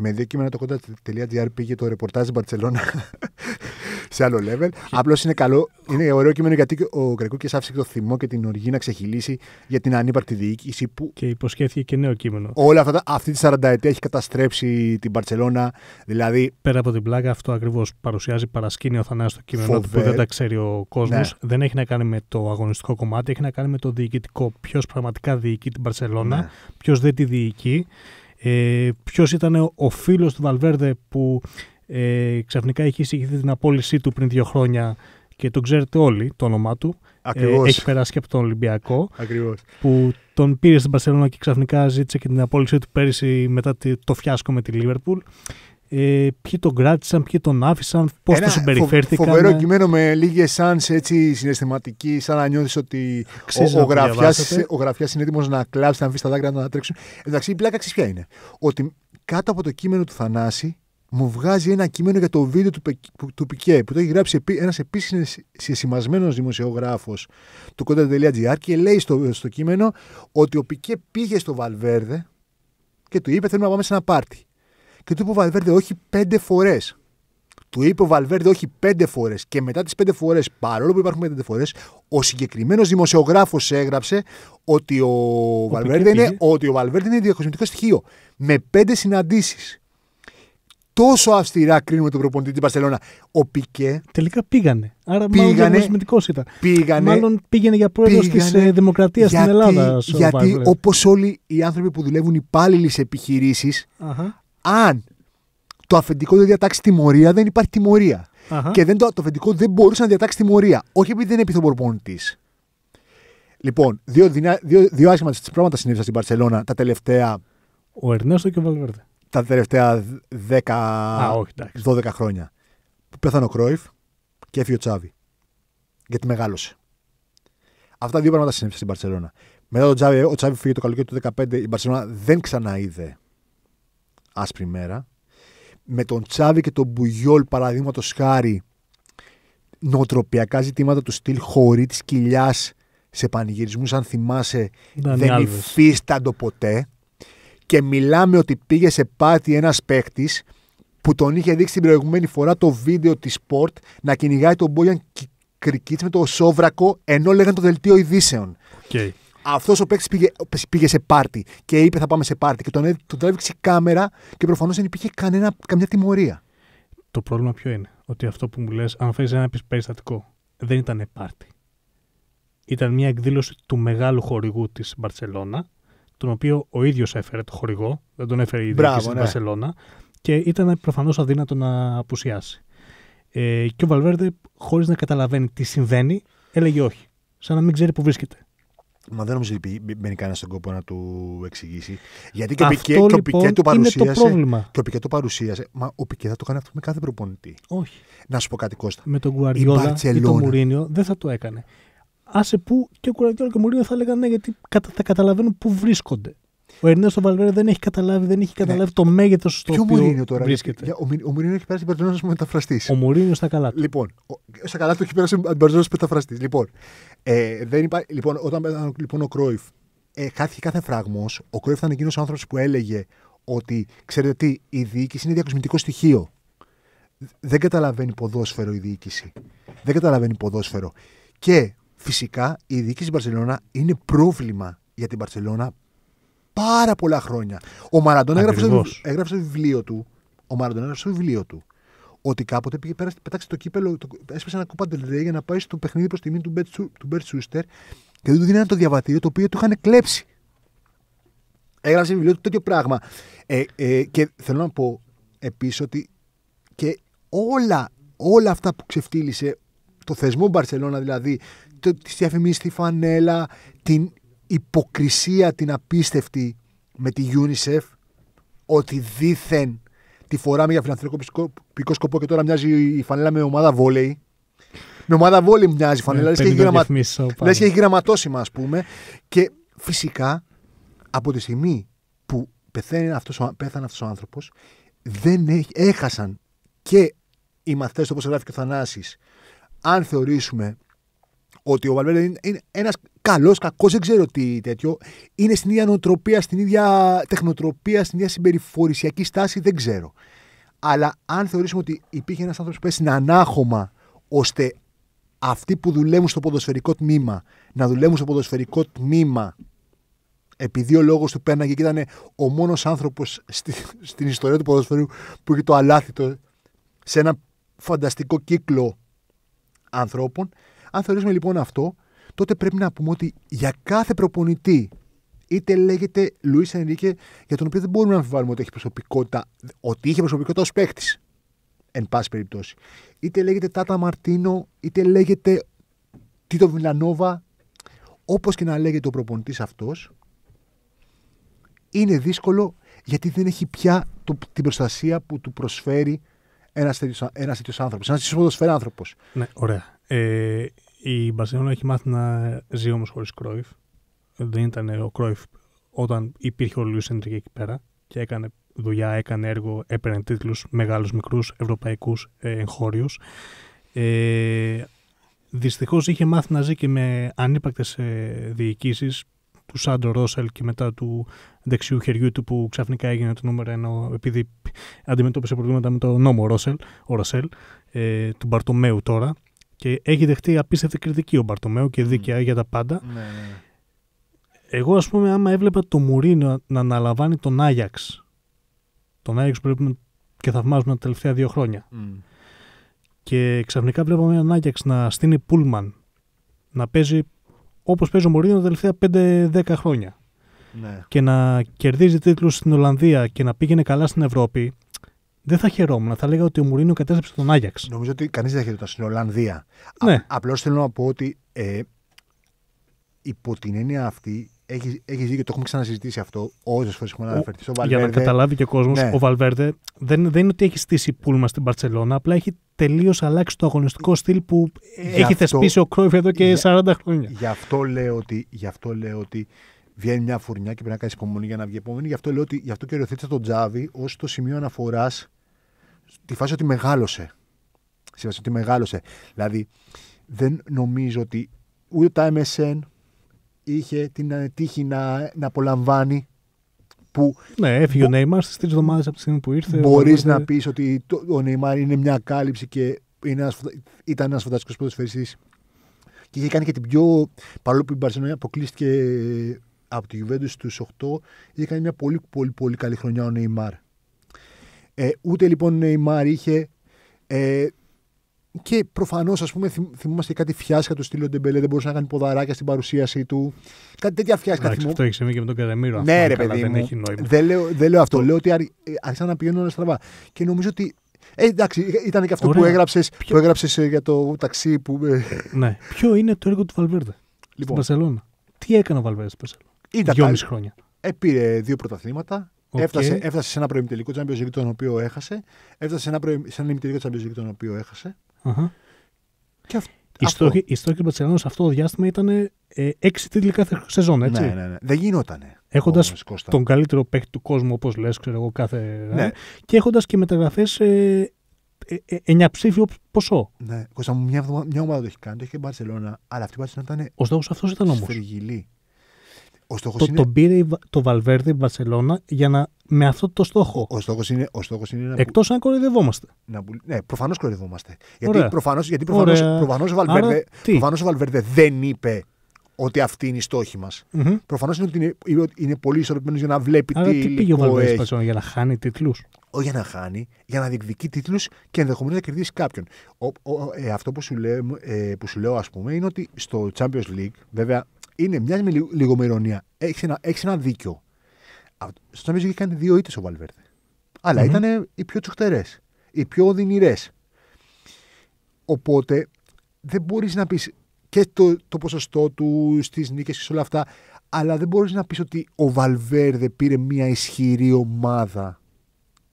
με δύο κείμενα το κοντά.gr πήγε το ρεπορτάζ Μπαρσελόνα σε άλλο level. Απλώς είναι καλό, είναι ωραίο κείμενο γιατί ο και άφησε το θυμό και την οργή να ξεχυλήσει για την ανύπαρκτη διοίκηση. Που... Και υποσχέθηκε και νέο κείμενο. Όλα αυτά, αυτή τη 40 ετία έχει καταστρέψει την Μπαρσελόνα. Δηλαδή... Πέρα από την πλάκα, αυτό ακριβώς παρουσιάζει παρασκήνιο θανά στο κείμενο Φοβε... που δεν τα ξέρει ο κόσμος. Ναι. Δεν έχει να κάνει με το αγωνιστικό κομμάτι, έχει να κάνει με το διοικητικό. Ποιος πραγματικά διοικεί την Μπαρσελόνα, ναι. ποιος δεν τη διοικεί. Ε, Ποιος ήταν ο φίλος του Βαλβέρδε που ε, ξαφνικά είχε εισηγηθεί την απόλυσή του πριν δύο χρόνια και τον ξέρετε όλοι το όνομά του. Ε, Ακριβώς. έχει περάσει και από τον Ολυμπιακό. Ακριβώς, Που τον πήρε στην Παρσελόνα και ξαφνικά ζήτησε και την απόλυσή του πέρυσι μετά το φιάσκο με τη Λίβερπουλ ε, ποιοι τον κράτησαν, ποιοι τον άφησαν, πώς τον συμπεριφέρθηκαν. Φοβερό κειμένο με λίγες σαν έτσι σαν να νιώθεις ότι ο, ο, γραφιά είναι έτοιμος να κλάψει, να βρει τα δάκρυα να τρέξουν. Ε, εντάξει, η πλάκα ξυπιά ποια είναι. Ότι κάτω από το κείμενο του Θανάση μου βγάζει ένα κείμενο για το βίντεο του, του, του Πικέ που το έχει γράψει ένας επίσης συεσημασμένο δημοσιογράφος του κόντα.gr και λέει στο, στο κείμενο ότι ο Πικέ πήγε στο Βαλβέρδε και του είπε: Θέλουμε να πάμε σε ένα πάρτι. Και του είπε ο Βαλβέρντε όχι πέντε φορές. Του είπε ο Βαλβέρντε όχι πέντε φορές. Και μετά τις πέντε φορές, παρόλο που υπάρχουν πέντε φορές, ο συγκεκριμένος δημοσιογράφος έγραψε ότι ο, ο Βαλβέρντε είναι, ότι ο είναι διακοσμητικό στοιχείο. Με πέντε συναντήσεις τόσο αυστηρά κρίνουμε τον προπονητή της Παρσελώνα. Ο Πικέ. Τελικά πήγανε. Άρα πήγανε, μάλλον ήταν. Πήγανε, μάλλον πήγαινε για πρόεδρος της ε, Δημοκρατίας στην Ελλάδα. Γιατί όπως όλοι οι άνθρωποι που δουλεύουν υπάλληλοι σε επιχειρήσεις, αν το αφεντικό δεν διατάξει τιμωρία, δεν υπάρχει τιμωρία. μορία. Και δεν το, το αφεντικό δεν μπορούσε να διατάξει τιμωρία. Όχι επειδή δεν είναι επιθυμητό Λοιπόν, δύο, δύο, δύο, δύο άσχημα πράγματα συνέβησαν στην Παρσελώνα τα τελευταία. Ο Ερνέστο και ο Βαλβέρδε. Τα τελευταία 10, 12 χρόνια. Που πέθανε ο Κρόιφ και έφυγε ο Τσάβη. Γιατί μεγάλωσε. Αυτά δύο πράγματα συνέβησαν στην Παρσελώνα. Μετά τον Τσάβη, ο Τσάβη φύγε το καλοκαίρι του 2015. Η Παρσελώνα δεν ξαναείδε άσπρη μέρα. Με τον Τσάβη και τον Μπουγιόλ, παραδείγματος χάρη, νοοτροπιακά ζητήματα του στυλ χωρί τη κοιλιάς σε πανηγυρισμούς, αν θυμάσαι, δεν υφίστανται ποτέ. Και μιλάμε ότι πήγε σε πάτη ένας παίκτης που τον είχε δείξει την προηγούμενη φορά το βίντεο της Sport να κυνηγάει τον Μπόγιαν Κρικίτ με το σόβρακο ενώ λέγανε το δελτίο ειδήσεων. Okay αυτός ο παίκτης πήγε, πήγε, σε πάρτι και είπε θα πάμε σε πάρτι και τον, τον τράβηξε κάμερα και προφανώς δεν υπήρχε κανένα, καμιά τιμωρία. Το πρόβλημα ποιο είναι. Ότι αυτό που μου λες, αν φέρεις ένα περιστατικό, δεν ήταν πάρτι. Ήταν μια εκδήλωση του μεγάλου χορηγού της Μπαρσελόνα, τον οποίο ο ίδιος έφερε το χορηγό, δεν τον έφερε η ίδια ναι. στην και ήταν προφανώς αδύνατο να απουσιάσει. Ε, και ο Βαλβέρντε, χωρίς να καταλαβαίνει τι συμβαίνει, έλεγε όχι. Σαν να μην ξέρει που βρίσκεται. Μα δεν νομίζω ότι μπαίνει κανένας στον κόπο να του εξηγήσει. Γιατί και, ο, Πικέ, λοιπόν, και ο λοιπόν Πικέ παρουσίασε. Το πρόβλημα. Και ο Πικέ το παρουσίασε. Μα ο Πικέ θα το κάνει αυτό με κάθε προπονητή. Όχι. Να σου πω κάτι Κώστα. Με τον Guardiola ή τον Μουρίνιο δεν θα το έκανε. Άσε που και ο Γκουαρδιόλα και ο Μουρίνιο θα λέγανε ναι, γιατί θα καταλαβαίνουν πού βρίσκονται. Ο Ερνέο στο Βαλβέρε δεν έχει καταλάβει, δεν έχει καταλάβει ναι. το μέγεθος στο Ποιο Μουρίνιο τώρα, βρίσκεται. Για, ο, Μουρίνιο έχει πέρασει την Παρσελόνα μεταφραστής. Ο Μουρίνιος στα καλά του. Λοιπόν, ο, στα καλά του έχει πέρασει την Παρσελόνα μεταφραστής. Λοιπόν, ε, δεν υπά... λοιπόν, όταν πέθανε λοιπόν, ο Κρόιφ, ε, χάθηκε κάθε φράγμο. Ο Κρόιφ ήταν εκείνος άνθρωπος που έλεγε ότι ξέρετε τι, η διοίκηση είναι διακοσμητικό στοιχείο. Δεν καταλαβαίνει ποδόσφαιρο η διοίκηση. Δεν καταλαβαίνει ποδόσφαιρο. Και φυσικά η διοίκηση τη είναι πρόβλημα για την Μπαρσελόνα πάρα πολλά χρόνια. Ο Μαραντών έγραψε, έγραψε το βιβλίο του. Ο Μαραντών έγραψε βιβλίο του. Ότι κάποτε πήγε, πέρα, πέταξε το κύπελο, το, έσπασε ένα κούπα για να πάει στο παιχνίδι προς τιμή του Μπέρτ Σούστερ και δεν του δίνανε το διαβατήριο το οποίο του είχαν κλέψει. Έγραψε βιβλίο του τέτοιο πράγμα. Ε, ε, και θέλω να πω επίσης ότι και όλα, όλα αυτά που ξεφτύλισε το θεσμό Μπαρσελόνα δηλαδή, τη διαφημίσει στη φανέλα, την, υποκρισία την απίστευτη με τη UNICEF ότι δήθεν τη φοράμε για φιλανθρωπικό σκοπό και τώρα μοιάζει η φανέλα με ομάδα βόλεϊ. Με ομάδα βόλεϊ μοιάζει η φανέλα. Ναι, λες και, γραμμα... έχει γραμματώσει ας πούμε. Και φυσικά από τη στιγμή που πεθαίνει αυτός, ο... πέθανε αυτός ο άνθρωπος, δεν έχασαν και οι μαθητές όπως γράφει και ο Θανάσης, αν θεωρήσουμε ότι ο Βαλβέρντε είναι, ένας καλός, κακός, δεν ξέρω τι τέτοιο. Είναι στην ίδια νοοτροπία, στην ίδια τεχνοτροπία, στην ίδια συμπεριφορησιακή στάση, δεν ξέρω. Αλλά αν θεωρήσουμε ότι υπήρχε ένας άνθρωπος που πέσει ανάχωμα ώστε αυτοί που δουλεύουν στο ποδοσφαιρικό τμήμα να δουλεύουν στο ποδοσφαιρικό τμήμα επειδή ο λόγος του πέρναγε και ήταν ο μόνος άνθρωπος στη, στην ιστορία του ποδοσφαιρίου που είχε το αλάθητο σε ένα φανταστικό κύκλο ανθρώπων. Αν θεωρήσουμε λοιπόν αυτό, τότε πρέπει να πούμε ότι για κάθε προπονητή, είτε λέγεται Λουίς Ενρίκε, για τον οποίο δεν μπορούμε να αμφιβάλλουμε ότι έχει προσωπικότητα, ότι είχε προσωπικότητα ως παίκτης. Εν πάση περιπτώσει. Είτε λέγεται Τάτα Μαρτίνο, είτε λέγεται Τίτο Βιλανόβα, όπως και να λέγεται ο προπονητής αυτός, είναι δύσκολο γιατί δεν έχει πια την προστασία που του προσφέρει ένας τέτοιος άνθρωπο. Ένα άνθρωπος, ένας τέτοιος Ναι, ωραία. Ε, η Μπαρσελόνα έχει μάθει να ζει όμως χωρίς Κρόιφ. Δεν ήταν ο Κρόιφ όταν υπήρχε ο Σέντρικ εκεί πέρα και έκανε δουλειά, έκανε έργο, έπαιρνε τίτλους μεγάλους, μικρούς, ευρωπαϊκούς, ε, εγχώριους. Ε, Δυστυχώς είχε μάθει να ζει και με ανύπαρκτες διοικήσεις του Σάντρο Ρόσελ και μετά του δεξιού χεριού του που ξαφνικά έγινε το νούμερο ενώ επειδή αντιμετώπισε προβλήματα με τον νόμο Ρόσελ, ο Ρόσελ, ε, του Μπαρτομέου τώρα και έχει δεχτεί απίστευτη κριτική ο Μπαρτομέο και δίκαια mm. για τα πάντα. Ναι, ναι. Εγώ, ας πούμε, άμα έβλεπα το Μουρίνο να αναλαμβάνει τον Άγιαξ, τον Άγιαξ που βλέπουμε και θαυμάζουμε τα τελευταία δύο χρόνια, mm. και ξαφνικά βλέπαμε έναν Άγιαξ να στείνει Πούλμαν να παίζει όπως παίζει ο Μουρίνο τα τελευταία 5-10 χρόνια. Ναι. Και να κερδίζει τίτλους στην Ολλανδία και να πήγαινε καλά στην Ευρώπη, δεν θα χαιρόμουν. Θα λέγα ότι ο Μουρίνιο κατέστρεψε τον Άγιαξ. Νομίζω ότι κανείς δεν χαιρόταν στην Ολλανδία. Ναι. Απλώς θέλω να πω ότι ε, υπό την έννοια αυτή έχεις δίκιο, το έχουμε ξανασυζητήσει αυτό όσε φορέ έχουμε αναφερθεί στο Βαλβέρδε. Για να καταλάβει και ο κόσμος, ναι. ο Βαλβέρδε δεν, δεν είναι ότι έχει στήσει πούλμα στην Παρσελώνα, απλά έχει τελείως αλλάξει το αγωνιστικό στυλ που ε, έχει αυτό, θεσπίσει ο Κρόιφ εδώ και για, 40 χρόνια. Γι' αυτό λέω ότι, γι αυτό λέω ότι βγαίνει μια φουρνιά και πρέπει να κάνει υπομονή για να βγει επόμενη. Γι' αυτό λέω ότι γι' αυτό και οριοθέτησα τον Τζάβι ως το σημείο αναφοράς στη φάση ότι μεγάλωσε. Στη φάση ότι μεγάλωσε. Δηλαδή, δεν νομίζω ότι ούτε τα MSN είχε την τύχη να, να απολαμβάνει που. Ναι, έφυγε ο Νέιμαρ στις τρεις εβδομάδες από τη στιγμή που ήρθε. Μπορείς να πεις ότι το, ο Νέιμαρ είναι μια κάλυψη και είναι ένας, ήταν ένας φανταστικός ποδοσφαιριστής. Και είχε κάνει και την πιο. Παρόλο που η Μπαρσελόνα αποκλείστηκε από τη Γιουβέντους στους 8, είχε κάνει μια πολύ, πολύ, πολύ καλή χρονιά ο Νέιμαρ. Ε, ούτε λοιπόν η Μάρ είχε. Ε, και προφανώς, ας πούμε, θυμόμαστε κάτι φιάσκα του στήλου Ντεμπελέ, δεν μπορούσε να κάνει ποδαράκια στην παρουσίαση του. Κάτι τέτοια φιάσκα. Εντάξει, Αυτό έχει συμβεί και με τον Καδεμίρο. Ναι, ρε παιδί. Δεν, Έχει νόημα. δεν, λέω, δεν λέω αυτό. Λέω ότι ε, άρχισαν να πηγαίνουν όλα στραβά. Και νομίζω ότι ε, εντάξει, ε, ήταν και αυτό Ωραία. που έγραψε Ποιο... Ε, για το ταξί που. ναι. Ποιο είναι το έργο του Βαλβέρδε λοιπόν. στην Παρσελόνα. Τι έκανε ο Βαλβέρδε στην Παρσελόνα. Δυόμιση χρόνια. Ε, πήρε δύο πρωταθλήματα. Okay. Έφτασε, έφτασε σε ένα προημιτελικό Champions League τον οποίο έχασε. Έφτασε σε ένα, προημ... σε ένα ημιτελικό Champions League τον οποίο έχασε. Uh-huh. Και αυ... Η στόχη, η στόχη σε αυτό το διάστημα ήταν ε, έξι τίτλοι κάθε σεζόν, έτσι. Ναι, ναι, ναι. Δεν γινότανε. Έχοντας τον καλύτερο παίκτη του κόσμου, όπως λες, ξέρω εγώ, κάθε. Ε, ναι. και έχοντας και μεταγραφές ε, ε, ε εννιαψήφιο ποσό. Ναι. Κώστα μου, μια, μια ομάδα το έχει κάνει, το είχε και η Μπαρσελόνα, αλλά αυτή η Μπαρσελόνα ήταν. Ο στόχος αυτός ήταν όμως. Ο το, είναι... Τον πήρε το Βαλβέρδη Βαρσελόνα για να, με αυτό το στόχο. Ο στόχος είναι, ο στόχος είναι να. Εκτός αν κοροϊδευόμαστε. Να, ναι, προφανώς κοροϊδευόμαστε. Γιατί προφανώς γιατί προφανώς, προφανώς Βαλβέρδε, προφανώς δεν είπε ότι αυτή είναι η στόχη μας. Mm-hmm. Προφανώς είναι ότι είναι, είναι πολύ ισορροπημένος για να βλέπει Άρα, τι. Τι πήγε ο Βαρσελόνα για να χάνει τίτλους. Όχι για να χάνει, για να διεκδικεί τίτλους και ενδεχομένως να κερδίσει κάποιον. Ο, ο, ε, αυτό που σου, λέω, ε, που σου λέω, ας πούμε, είναι ότι στο Champions League, βέβαια είναι, μια με λίγο με Έχεις ένα, έχεις ένα δίκιο. Στο νομίζω είχε κάνει δύο ήττες ο Βαλβέρδε. Αλλά ήταν οι πιο τσουχτερές, οι πιο οδυνηρές. Οπότε δεν μπορείς να πεις και το, το ποσοστό του στις νίκες και σε όλα αυτά, αλλά δεν μπορείς να πεις ότι ο Βαλβέρδε πήρε μια ισχυρή ομάδα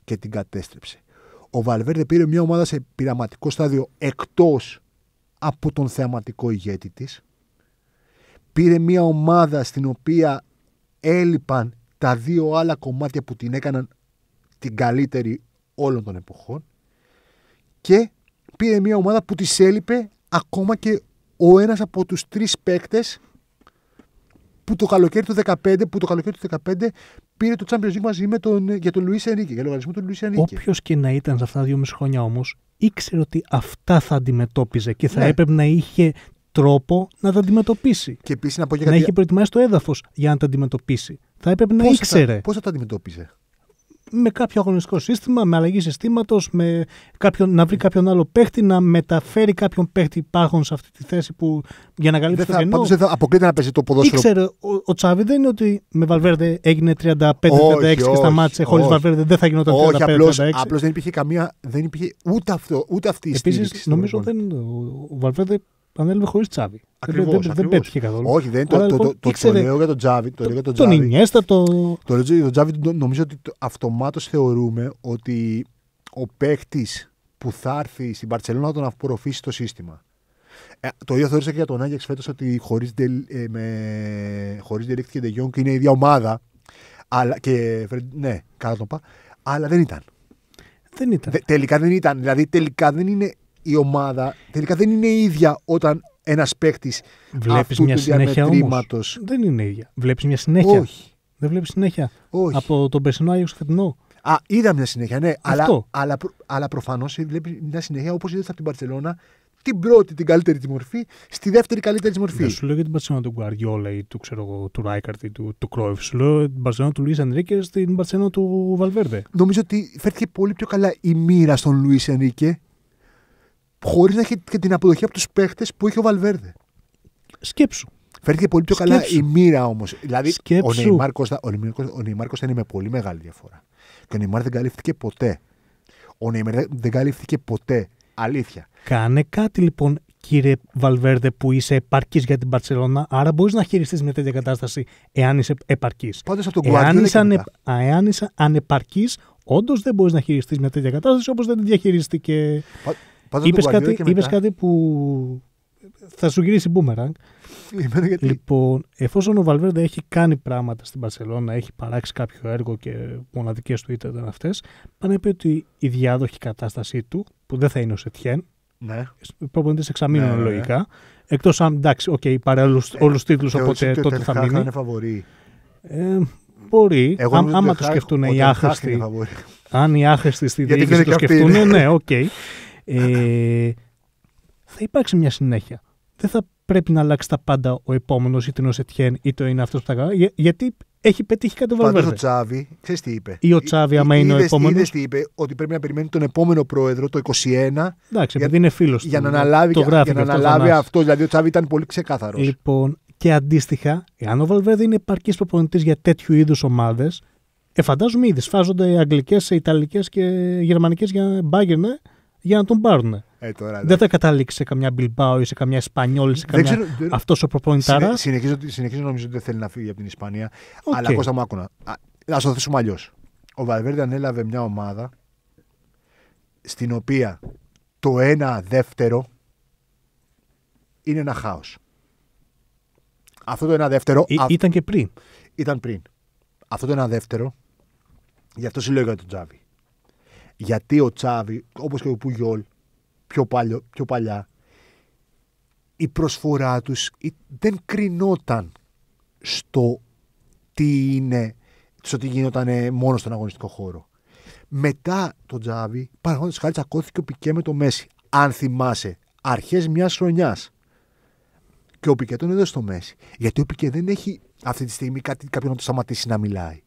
και την κατέστρεψε. Ο Βαλβέρδε πήρε μια ομάδα σε πειραματικό στάδιο εκτός από τον θεαματικό ηγέτη της πήρε μια ομάδα στην οποία έλειπαν τα δύο άλλα κομμάτια που την έκαναν την καλύτερη όλων των εποχών και πήρε μια ομάδα που της έλειπε ακόμα και ο ένας από τους τρεις παίκτες που το καλοκαίρι του 15, που το καλοκαίρι του 15 πήρε το Champions League μαζί με τον, για τον Λουίς Ενίκη, για λογαριασμό του Όποιος και να ήταν σε αυτά τα δύο μισή χρόνια όμως ήξερε ότι αυτά θα αντιμετώπιζε και θα ναι. έπρεπε να είχε τρόπο να τα αντιμετωπίσει. Και επίσης να πω και κάτι. Να έχει προετοιμάσει το έδαφος για να τα αντιμετωπίσει. Θα έπρεπε να πώς ήξερε. Πώς θα, τα αντιμετώπιζε. Με κάποιο αγωνιστικό σύστημα, με αλλαγή συστήματος, με κάποιον, να βρει κάποιον άλλο παίχτη, να μεταφέρει κάποιον παίχτη υπάρχον σε αυτή τη θέση που για να καλύψει δεν το δεν θα αποκλείται να παίζει το ποδόσφαιρο. Ήξερε, ο, ο Τσάβη δεν είναι ότι με Βαλβέρδε έγινε 35-36 και σταμάτησε. Χωρίς Βαλβέρδε δεν θα γινόταν 35-36. Απλώ δεν υπήρχε καμία. Δεν υπήρχε ούτε, αυτό, ούτε αυτή η Επίσης, Επίση, Νομίζω ότι ο, ο ανέλαβε χωρί τσάβι. Ακριβώς, δεν, ακριβώς. δεν πέτυχε καθόλου. Όχι, δεν λοιπόν, το, το, το, το, λέω για τον Τζάβι. Το λέω για τον Τζάβι. Τον Ινιέστα, το. Το λέω για τον Τζάβι. Νομίζω ότι αυτομάτως θεωρούμε ότι ο παίκτη που θα έρθει στην Παρσελόνα θα τον απορροφήσει το σύστημα. Ε, το ίδιο θεώρησα και για τον Άγιαξ φέτος ότι χωρίς ε, με... Ντελίχτη και Ντεγιόνγκ είναι η ίδια ομάδα. Αλλά, και, ναι, κάτω το πα. Αλλά δεν ήταν. Δεν ήταν. Δε, τελικά δεν ήταν. Δηλαδή τελικά δεν είναι η ομάδα τελικά δεν είναι ίδια όταν ένας παίκτης βλέπεις μια συνέχεια όμως. Δεν είναι ίδια. Βλέπεις μια συνέχεια. Όχι. Δεν βλέπεις συνέχεια. Όχι. Από τον περσινό Άγιο στο φετινό. Α, είδα μια συνέχεια, ναι. Αυτό. Αλλά, αλλά, αλλά προφανώς ε, βλέπεις μια συνέχεια όπως είδες από την Παρσελώνα την πρώτη, την καλύτερη της μορφή, στη δεύτερη καλύτερη της μορφή. Δεν σου λέω για την Παρσελόνα του Γκουαριόλα ή του, ξέρω, του Ράικαρτ ή του, του Σου λέω την Παρσελόνα του Λουί Ενρίκε στην Παρσελόνα του Βαλβέρδε. Νομίζω ότι φέρθηκε πολύ πιο καλά η μοίρα στον Λουί Ενρίκε χωρίς να έχει και την αποδοχή από τους παίχτες που είχε ο Βαλβέρδε. Σκέψου. Φέρθηκε πολύ πιο Σκέψου. καλά η μοίρα όμως. Δηλαδή, ο Νεϊμάρ Κώστα, ο είναι με πολύ μεγάλη διαφορά. Και ο Νεϊμάρ δεν καλύφθηκε ποτέ. Ο Νεϊμάρ δεν καλύφθηκε ποτέ. Αλήθεια. Κάνε κάτι λοιπόν, κύριε Βαλβέρδε, που είσαι επαρκής για την Παρσελώνα. Άρα μπορείς να χειριστείς μια τέτοια κατάσταση, εάν είσαι επαρκής. Πάντως από τον Εάν εάν είσαι ανεπαρκής, όντως δεν μπορείς να χειριστείς μια τέτοια κατάσταση όπως δεν τη διαχειρίστηκε. Είπε κάτι, μετά... κάτι που θα σου γυρίσει μπούμεραγκ. Λοιπόν, εφόσον ο Βαλβέρντε έχει κάνει πράγματα στην Παρσελόνα, έχει παράξει κάποιο έργο και μοναδικές του είτε ήταν αυτές, πάνε να πει ότι η διάδοχη κατάστασή του, που δεν θα είναι ο Σετιέν, ναι. προπονητής εξαμήνων ναι, ναι. ναι. λογικά, εκτός αν εντάξει, okay, πάρε όλους του ε, τίτλου, οπότε τότε θα μείνει. Είναι ε, μπορεί, Εγώ άμα το σκεφτούν οι άχρηστοι. Αν οι άχρηστοι στη διοίκηση το σκεφτούν, ναι, οκ. Ε, θα υπάρξει μια συνέχεια. Δεν θα πρέπει να αλλάξει τα πάντα ο επόμενος, ή την ο Σετιέν, είναι αυτός που κάνει. γιατί έχει πετύχει κάτι βαρβέρ. Πάντω ο Τσάβη, ξέρεις τι είπε. Ή ο Τσάβη, άμα είναι ο επόμενο. τι είπε, ότι πρέπει να περιμένει τον επόμενο πρόεδρο, το 21. Εντάξει, επειδή είναι φίλος του. Για να αναλάβει, το για, να αναλάβει αυτός. Δηλαδή ο Τσάβη ήταν πολύ ξεκάθαρος. Λοιπόν, και αντίστοιχα, εάν ο Βαλβέρδη είναι επαρκής προπονητής για τέτοιου είδους ομάδες, ε, φαντάζομαι ήδη σφάζονται αγγλικές, ιταλικές και γερμανικές για μπάγκερνε για να τον πάρουν. Ε, τώρα, δεν θα καταλήξει σε καμιά Μπιλμπάο ή σε καμιά σε Καμιά... Αυτός ο προπονητάρα. συνεχίζω, συνεχίζω νομίζω ότι δεν θέλει να φύγει από την Ισπανία. Okay. Αλλά Κώστα άκουνα. Α το θέσουμε αλλιώς. Ο Βαλβέρντε ανέλαβε μια ομάδα στην οποία το ένα δεύτερο είναι ένα χάος. Αυτό το ένα δεύτερο. Ή, Ήταν και πριν. Ήταν πριν. Αυτό το ένα δεύτερο. Γι' αυτό συλλέγω για τον Τζάβι γιατί ο Τσάβη, όπως και ο Πουγιόλ, πιο, παλιο, πιο παλιά, η προσφορά τους δεν κρινόταν στο τι είναι, στο τι γινόταν μόνο στον αγωνιστικό χώρο. Μετά τον Τσάβη, παραγόντας χάρη τσακώθηκε ο Πικέ με το Μέση. Αν θυμάσαι, αρχές μιας χρονιάς. Και ο Πικέ τον έδωσε στο Μέση. Γιατί ο Πικέ δεν έχει αυτή τη στιγμή κάποιον να το σταματήσει να μιλάει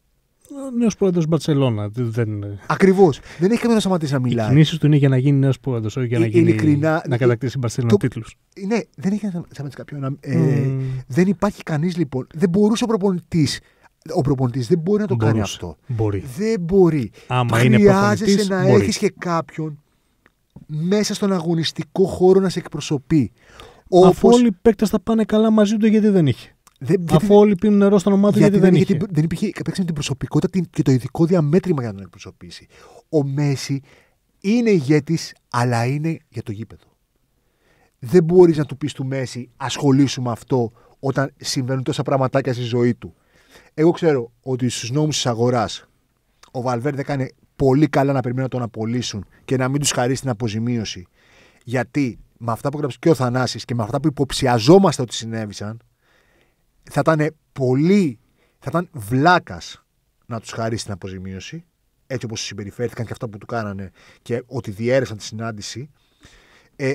νέο πρόεδρο Μπαρσελόνα. Δεν... Ακριβώ. Δεν έχει καμία να σταματήσει να μιλάει. Οι κινήσεις του είναι για να γίνει νέος πρόεδρος, όχι για να, ε, γίνει, ειλικρινά, να ε, κατακτήσει η Μπαρσελόνα τίτλους. Ναι, δεν έχει να σταματήσει κάποιον. Ε, mm. Δεν υπάρχει κανείς λοιπόν. Δεν μπορούσε ο προπονητής. Ο προπονητής δεν μπορεί να το Μπορούσε. κάνει αυτό. Μπορεί. Δεν μπορεί. Άμα Χρειάζεσαι να έχεις και κάποιον μέσα στον αγωνιστικό χώρο να σε εκπροσωπεί. Όπως... Αφού όλοι οι παίκτες θα πάνε καλά μαζί του, γιατί δεν είχε. Δεν, Αφού όλοι πίνουν νερό στον ομάδα, γιατί, δεν, είχε. γιατί δεν υπήρχε. Παίξανε την προσωπικότητα και το ειδικό διαμέτρημα για να τον εκπροσωπήσει. Ο Μέση είναι ηγέτης, αλλά είναι για το γήπεδο. Δεν μπορείς να του πεις του Μέση ασχολήσουμε αυτό όταν συμβαίνουν τόσα πραγματάκια στη ζωή του. Εγώ ξέρω ότι στους νόμους της αγοράς ο δεν κάνει πολύ καλά να περιμένουν να τον απολύσουν και να μην τους χαρίσει την αποζημίωση. Γιατί με αυτά που έγραψε και ο Θανάσης και με αυτά που υποψιαζόμαστε ότι συνέβησαν, θα ήταν πολύ. θα ήταν βλάκας να τους χαρίσει την αποζημίωση. Έτσι όπως συμπεριφέρθηκαν και αυτά που του κάνανε και ότι διέρεσαν τη συνάντηση. Ε,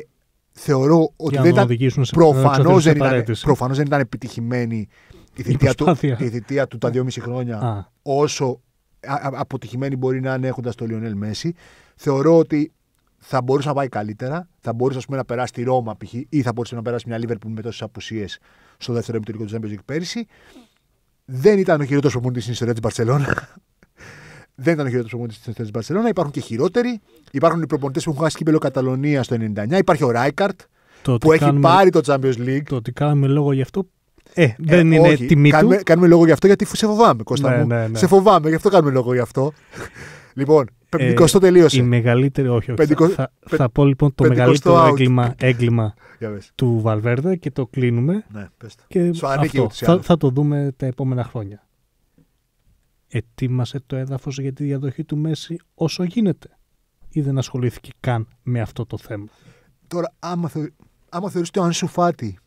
θεωρώ ότι δεν ήταν, προφανώς, δεν ήταν, δεν ήταν επιτυχημένη η θητεία, του, η θητεία του τα δυόμιση χρόνια όσο αποτυχημένη μπορεί να είναι έχοντας το Λιονέλ Μέση. Θεωρώ ότι θα μπορούσε να πάει καλύτερα. Θα μπορούσε πούμε, να περάσει τη Ρώμα π.χ. ή θα μπορούσε να περάσει μια Λίβερπουλ με τόσες απουσίες στο δεύτερο επιτελικό του Champions League πέρυσι. Δεν ήταν ο χειρότερος προπονητής στην ιστορία της Μπαρσελόνα. Δεν ήταν ο χειρότερος προπονητής στην ιστορία της Μπαρσελόνα. Υπάρχουν και χειρότεροι. Υπάρχουν οι προπονητές που έχουν χάσει κύπελο Καταλωνία στο 99. Υπάρχει ο Ράικαρτ που έχει πάρει το Champions League. Το ότι κάναμε λόγο γι' αυτό. Ε, δεν ε, είναι τιμή κάνουμε, του. Κάνουμε λόγο γι' αυτό γιατί σε φοβάμαι, Κώστα ναι, μου. Ναι, ναι. Σε φοβάμαι, γι' αυτό κάνουμε λόγο γι' αυτό. Λοιπόν, πεντηκοστό ε, τελείωσε. Η μεγαλύτερη, όχι. όχι πεντικο... θα, θα, πω λοιπόν το μεγαλύτερο έγκλημα, έγκλημα του Βαλβέρδε και το κλείνουμε. Ναι, πες το. Και αυτό. Θα, θα το δούμε τα επόμενα χρόνια. Ετοίμασε το έδαφος για τη διαδοχή του Μέση όσο γίνεται ή δεν ασχολήθηκε καν με αυτό το θέμα. Τώρα, άμα, θεω... άμα θεωρήσετε το Ανσουφάτη.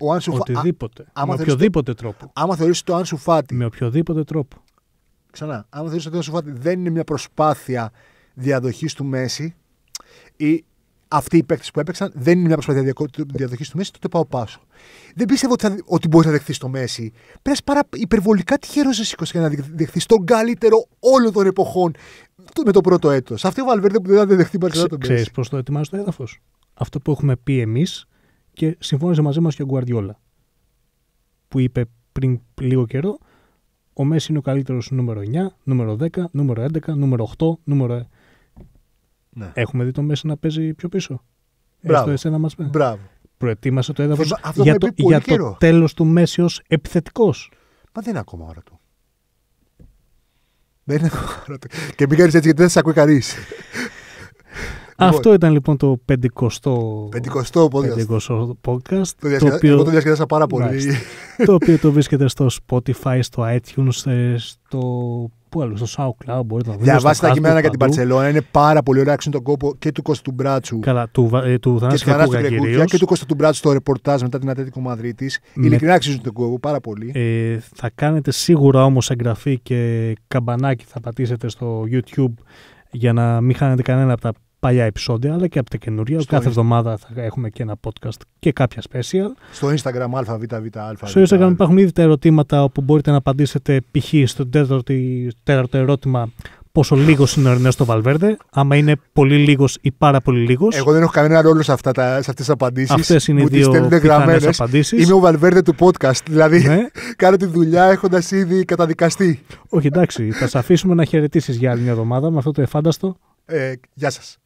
Ο Ανσουφάτη. Οτιδήποτε. Άμα με οποιοδήποτε θεωρήσετε... τρόπο. Άμα θεωρείς το Ανσουφάτη. Με οποιοδήποτε τρόπο ξανά, άμα θεωρεί ότι ο ότι δεν είναι μια προσπάθεια διαδοχής του Μέση ή αυτοί οι παίκτες που έπαιξαν δεν είναι μια προσπάθεια διαδοχής του Μέση, τότε πάω πάσο. Δεν πιστεύω ότι, ότι μπορείς να δεχθείς το Μέση. Πέρας παρά υπερβολικά τυχερό σε για να δεχθείς τον καλύτερο όλων των εποχών με το πρώτο έτος. Αυτή ο Βαλβέρντε που δεν θα δεχθεί παρκετά τον Μέση. Ξέρεις πώς το ετοιμάζεις το έδαφος. Αυτό που έχουμε πει εμείς και συμφώνησε μαζί μας και ο Γκουαρδιόλα. Που είπε πριν λίγο καιρό ο Μέσης είναι ο καλύτερος νούμερο 9, νούμερο 10, νούμερο 11, νούμερο 8, νούμερο. Ε. Ναι. Έχουμε δει το Μέση να παίζει πιο πίσω. Ε, Μπράβο. Έστω εσένα μας πει. Μπράβο. Προετοίμασε το έδαφος για το, για το τέλος του Μέση ως επιθετικός. Μα δεν είναι ακόμα ώρα του. Δεν είναι ακόμα ώρα του. Και μην κάνεις έτσι γιατί δεν σε ακούει κανείς. Λοιπόν, Αυτό ήταν λοιπόν το πεντηκοστό ο podcast. podcast το, οποίο... Εγώ το διασκεδάσα πάρα πολύ. το οποίο το βρίσκεται στο Spotify, στο iTunes, ε, στο πού άλλο, στο SoundCloud μπορείτε να βρείτε. Διαβάστε τα κείμενα για την Παρσελόνα. Είναι πάρα πολύ ωραία. Αξίζει τον κόπο και του του Μπράτσου. Καλά, του, ε, του Θανάση και, του κόστου και του του Μπράτσου στο ρεπορτάζ μετά την Ατέτικο Μαδρίτη. Με... Ναι. Ειλικρινά αξίζουν τον κόπο πάρα πολύ. Ε, θα κάνετε σίγουρα όμως εγγραφή και καμπανάκι θα πατήσετε στο YouTube για να μην χάνετε κανένα από τα παλιά επεισόδια, αλλά και από τα καινούρια. Κάθε εβδομάδα θα έχουμε και ένα podcast και κάποια special. Στο Instagram αββα. Στο Instagram υπάρχουν ήδη τα ερωτήματα όπου μπορείτε να απαντήσετε π.χ. στο τέταρτο ερώτημα πόσο λίγος είναι ο Ερνέστο Βαλβέρδε άμα είναι πολύ λίγος ή πάρα πολύ λίγος. Εγώ δεν έχω κανένα ρόλο σε, αυτά αυτές τις απαντήσεις. Αυτές είναι οι δύο απαντήσεις. Είμαι ο Βαλβέρδε του podcast. Δηλαδή, ναι. κάνω τη δουλειά έχοντας ήδη καταδικαστεί. Όχι, εντάξει, θα σε αφήσουμε να χαιρετήσεις για άλλη μια εβδομάδα με αυτό το εφάνταστο ε, γεια σας.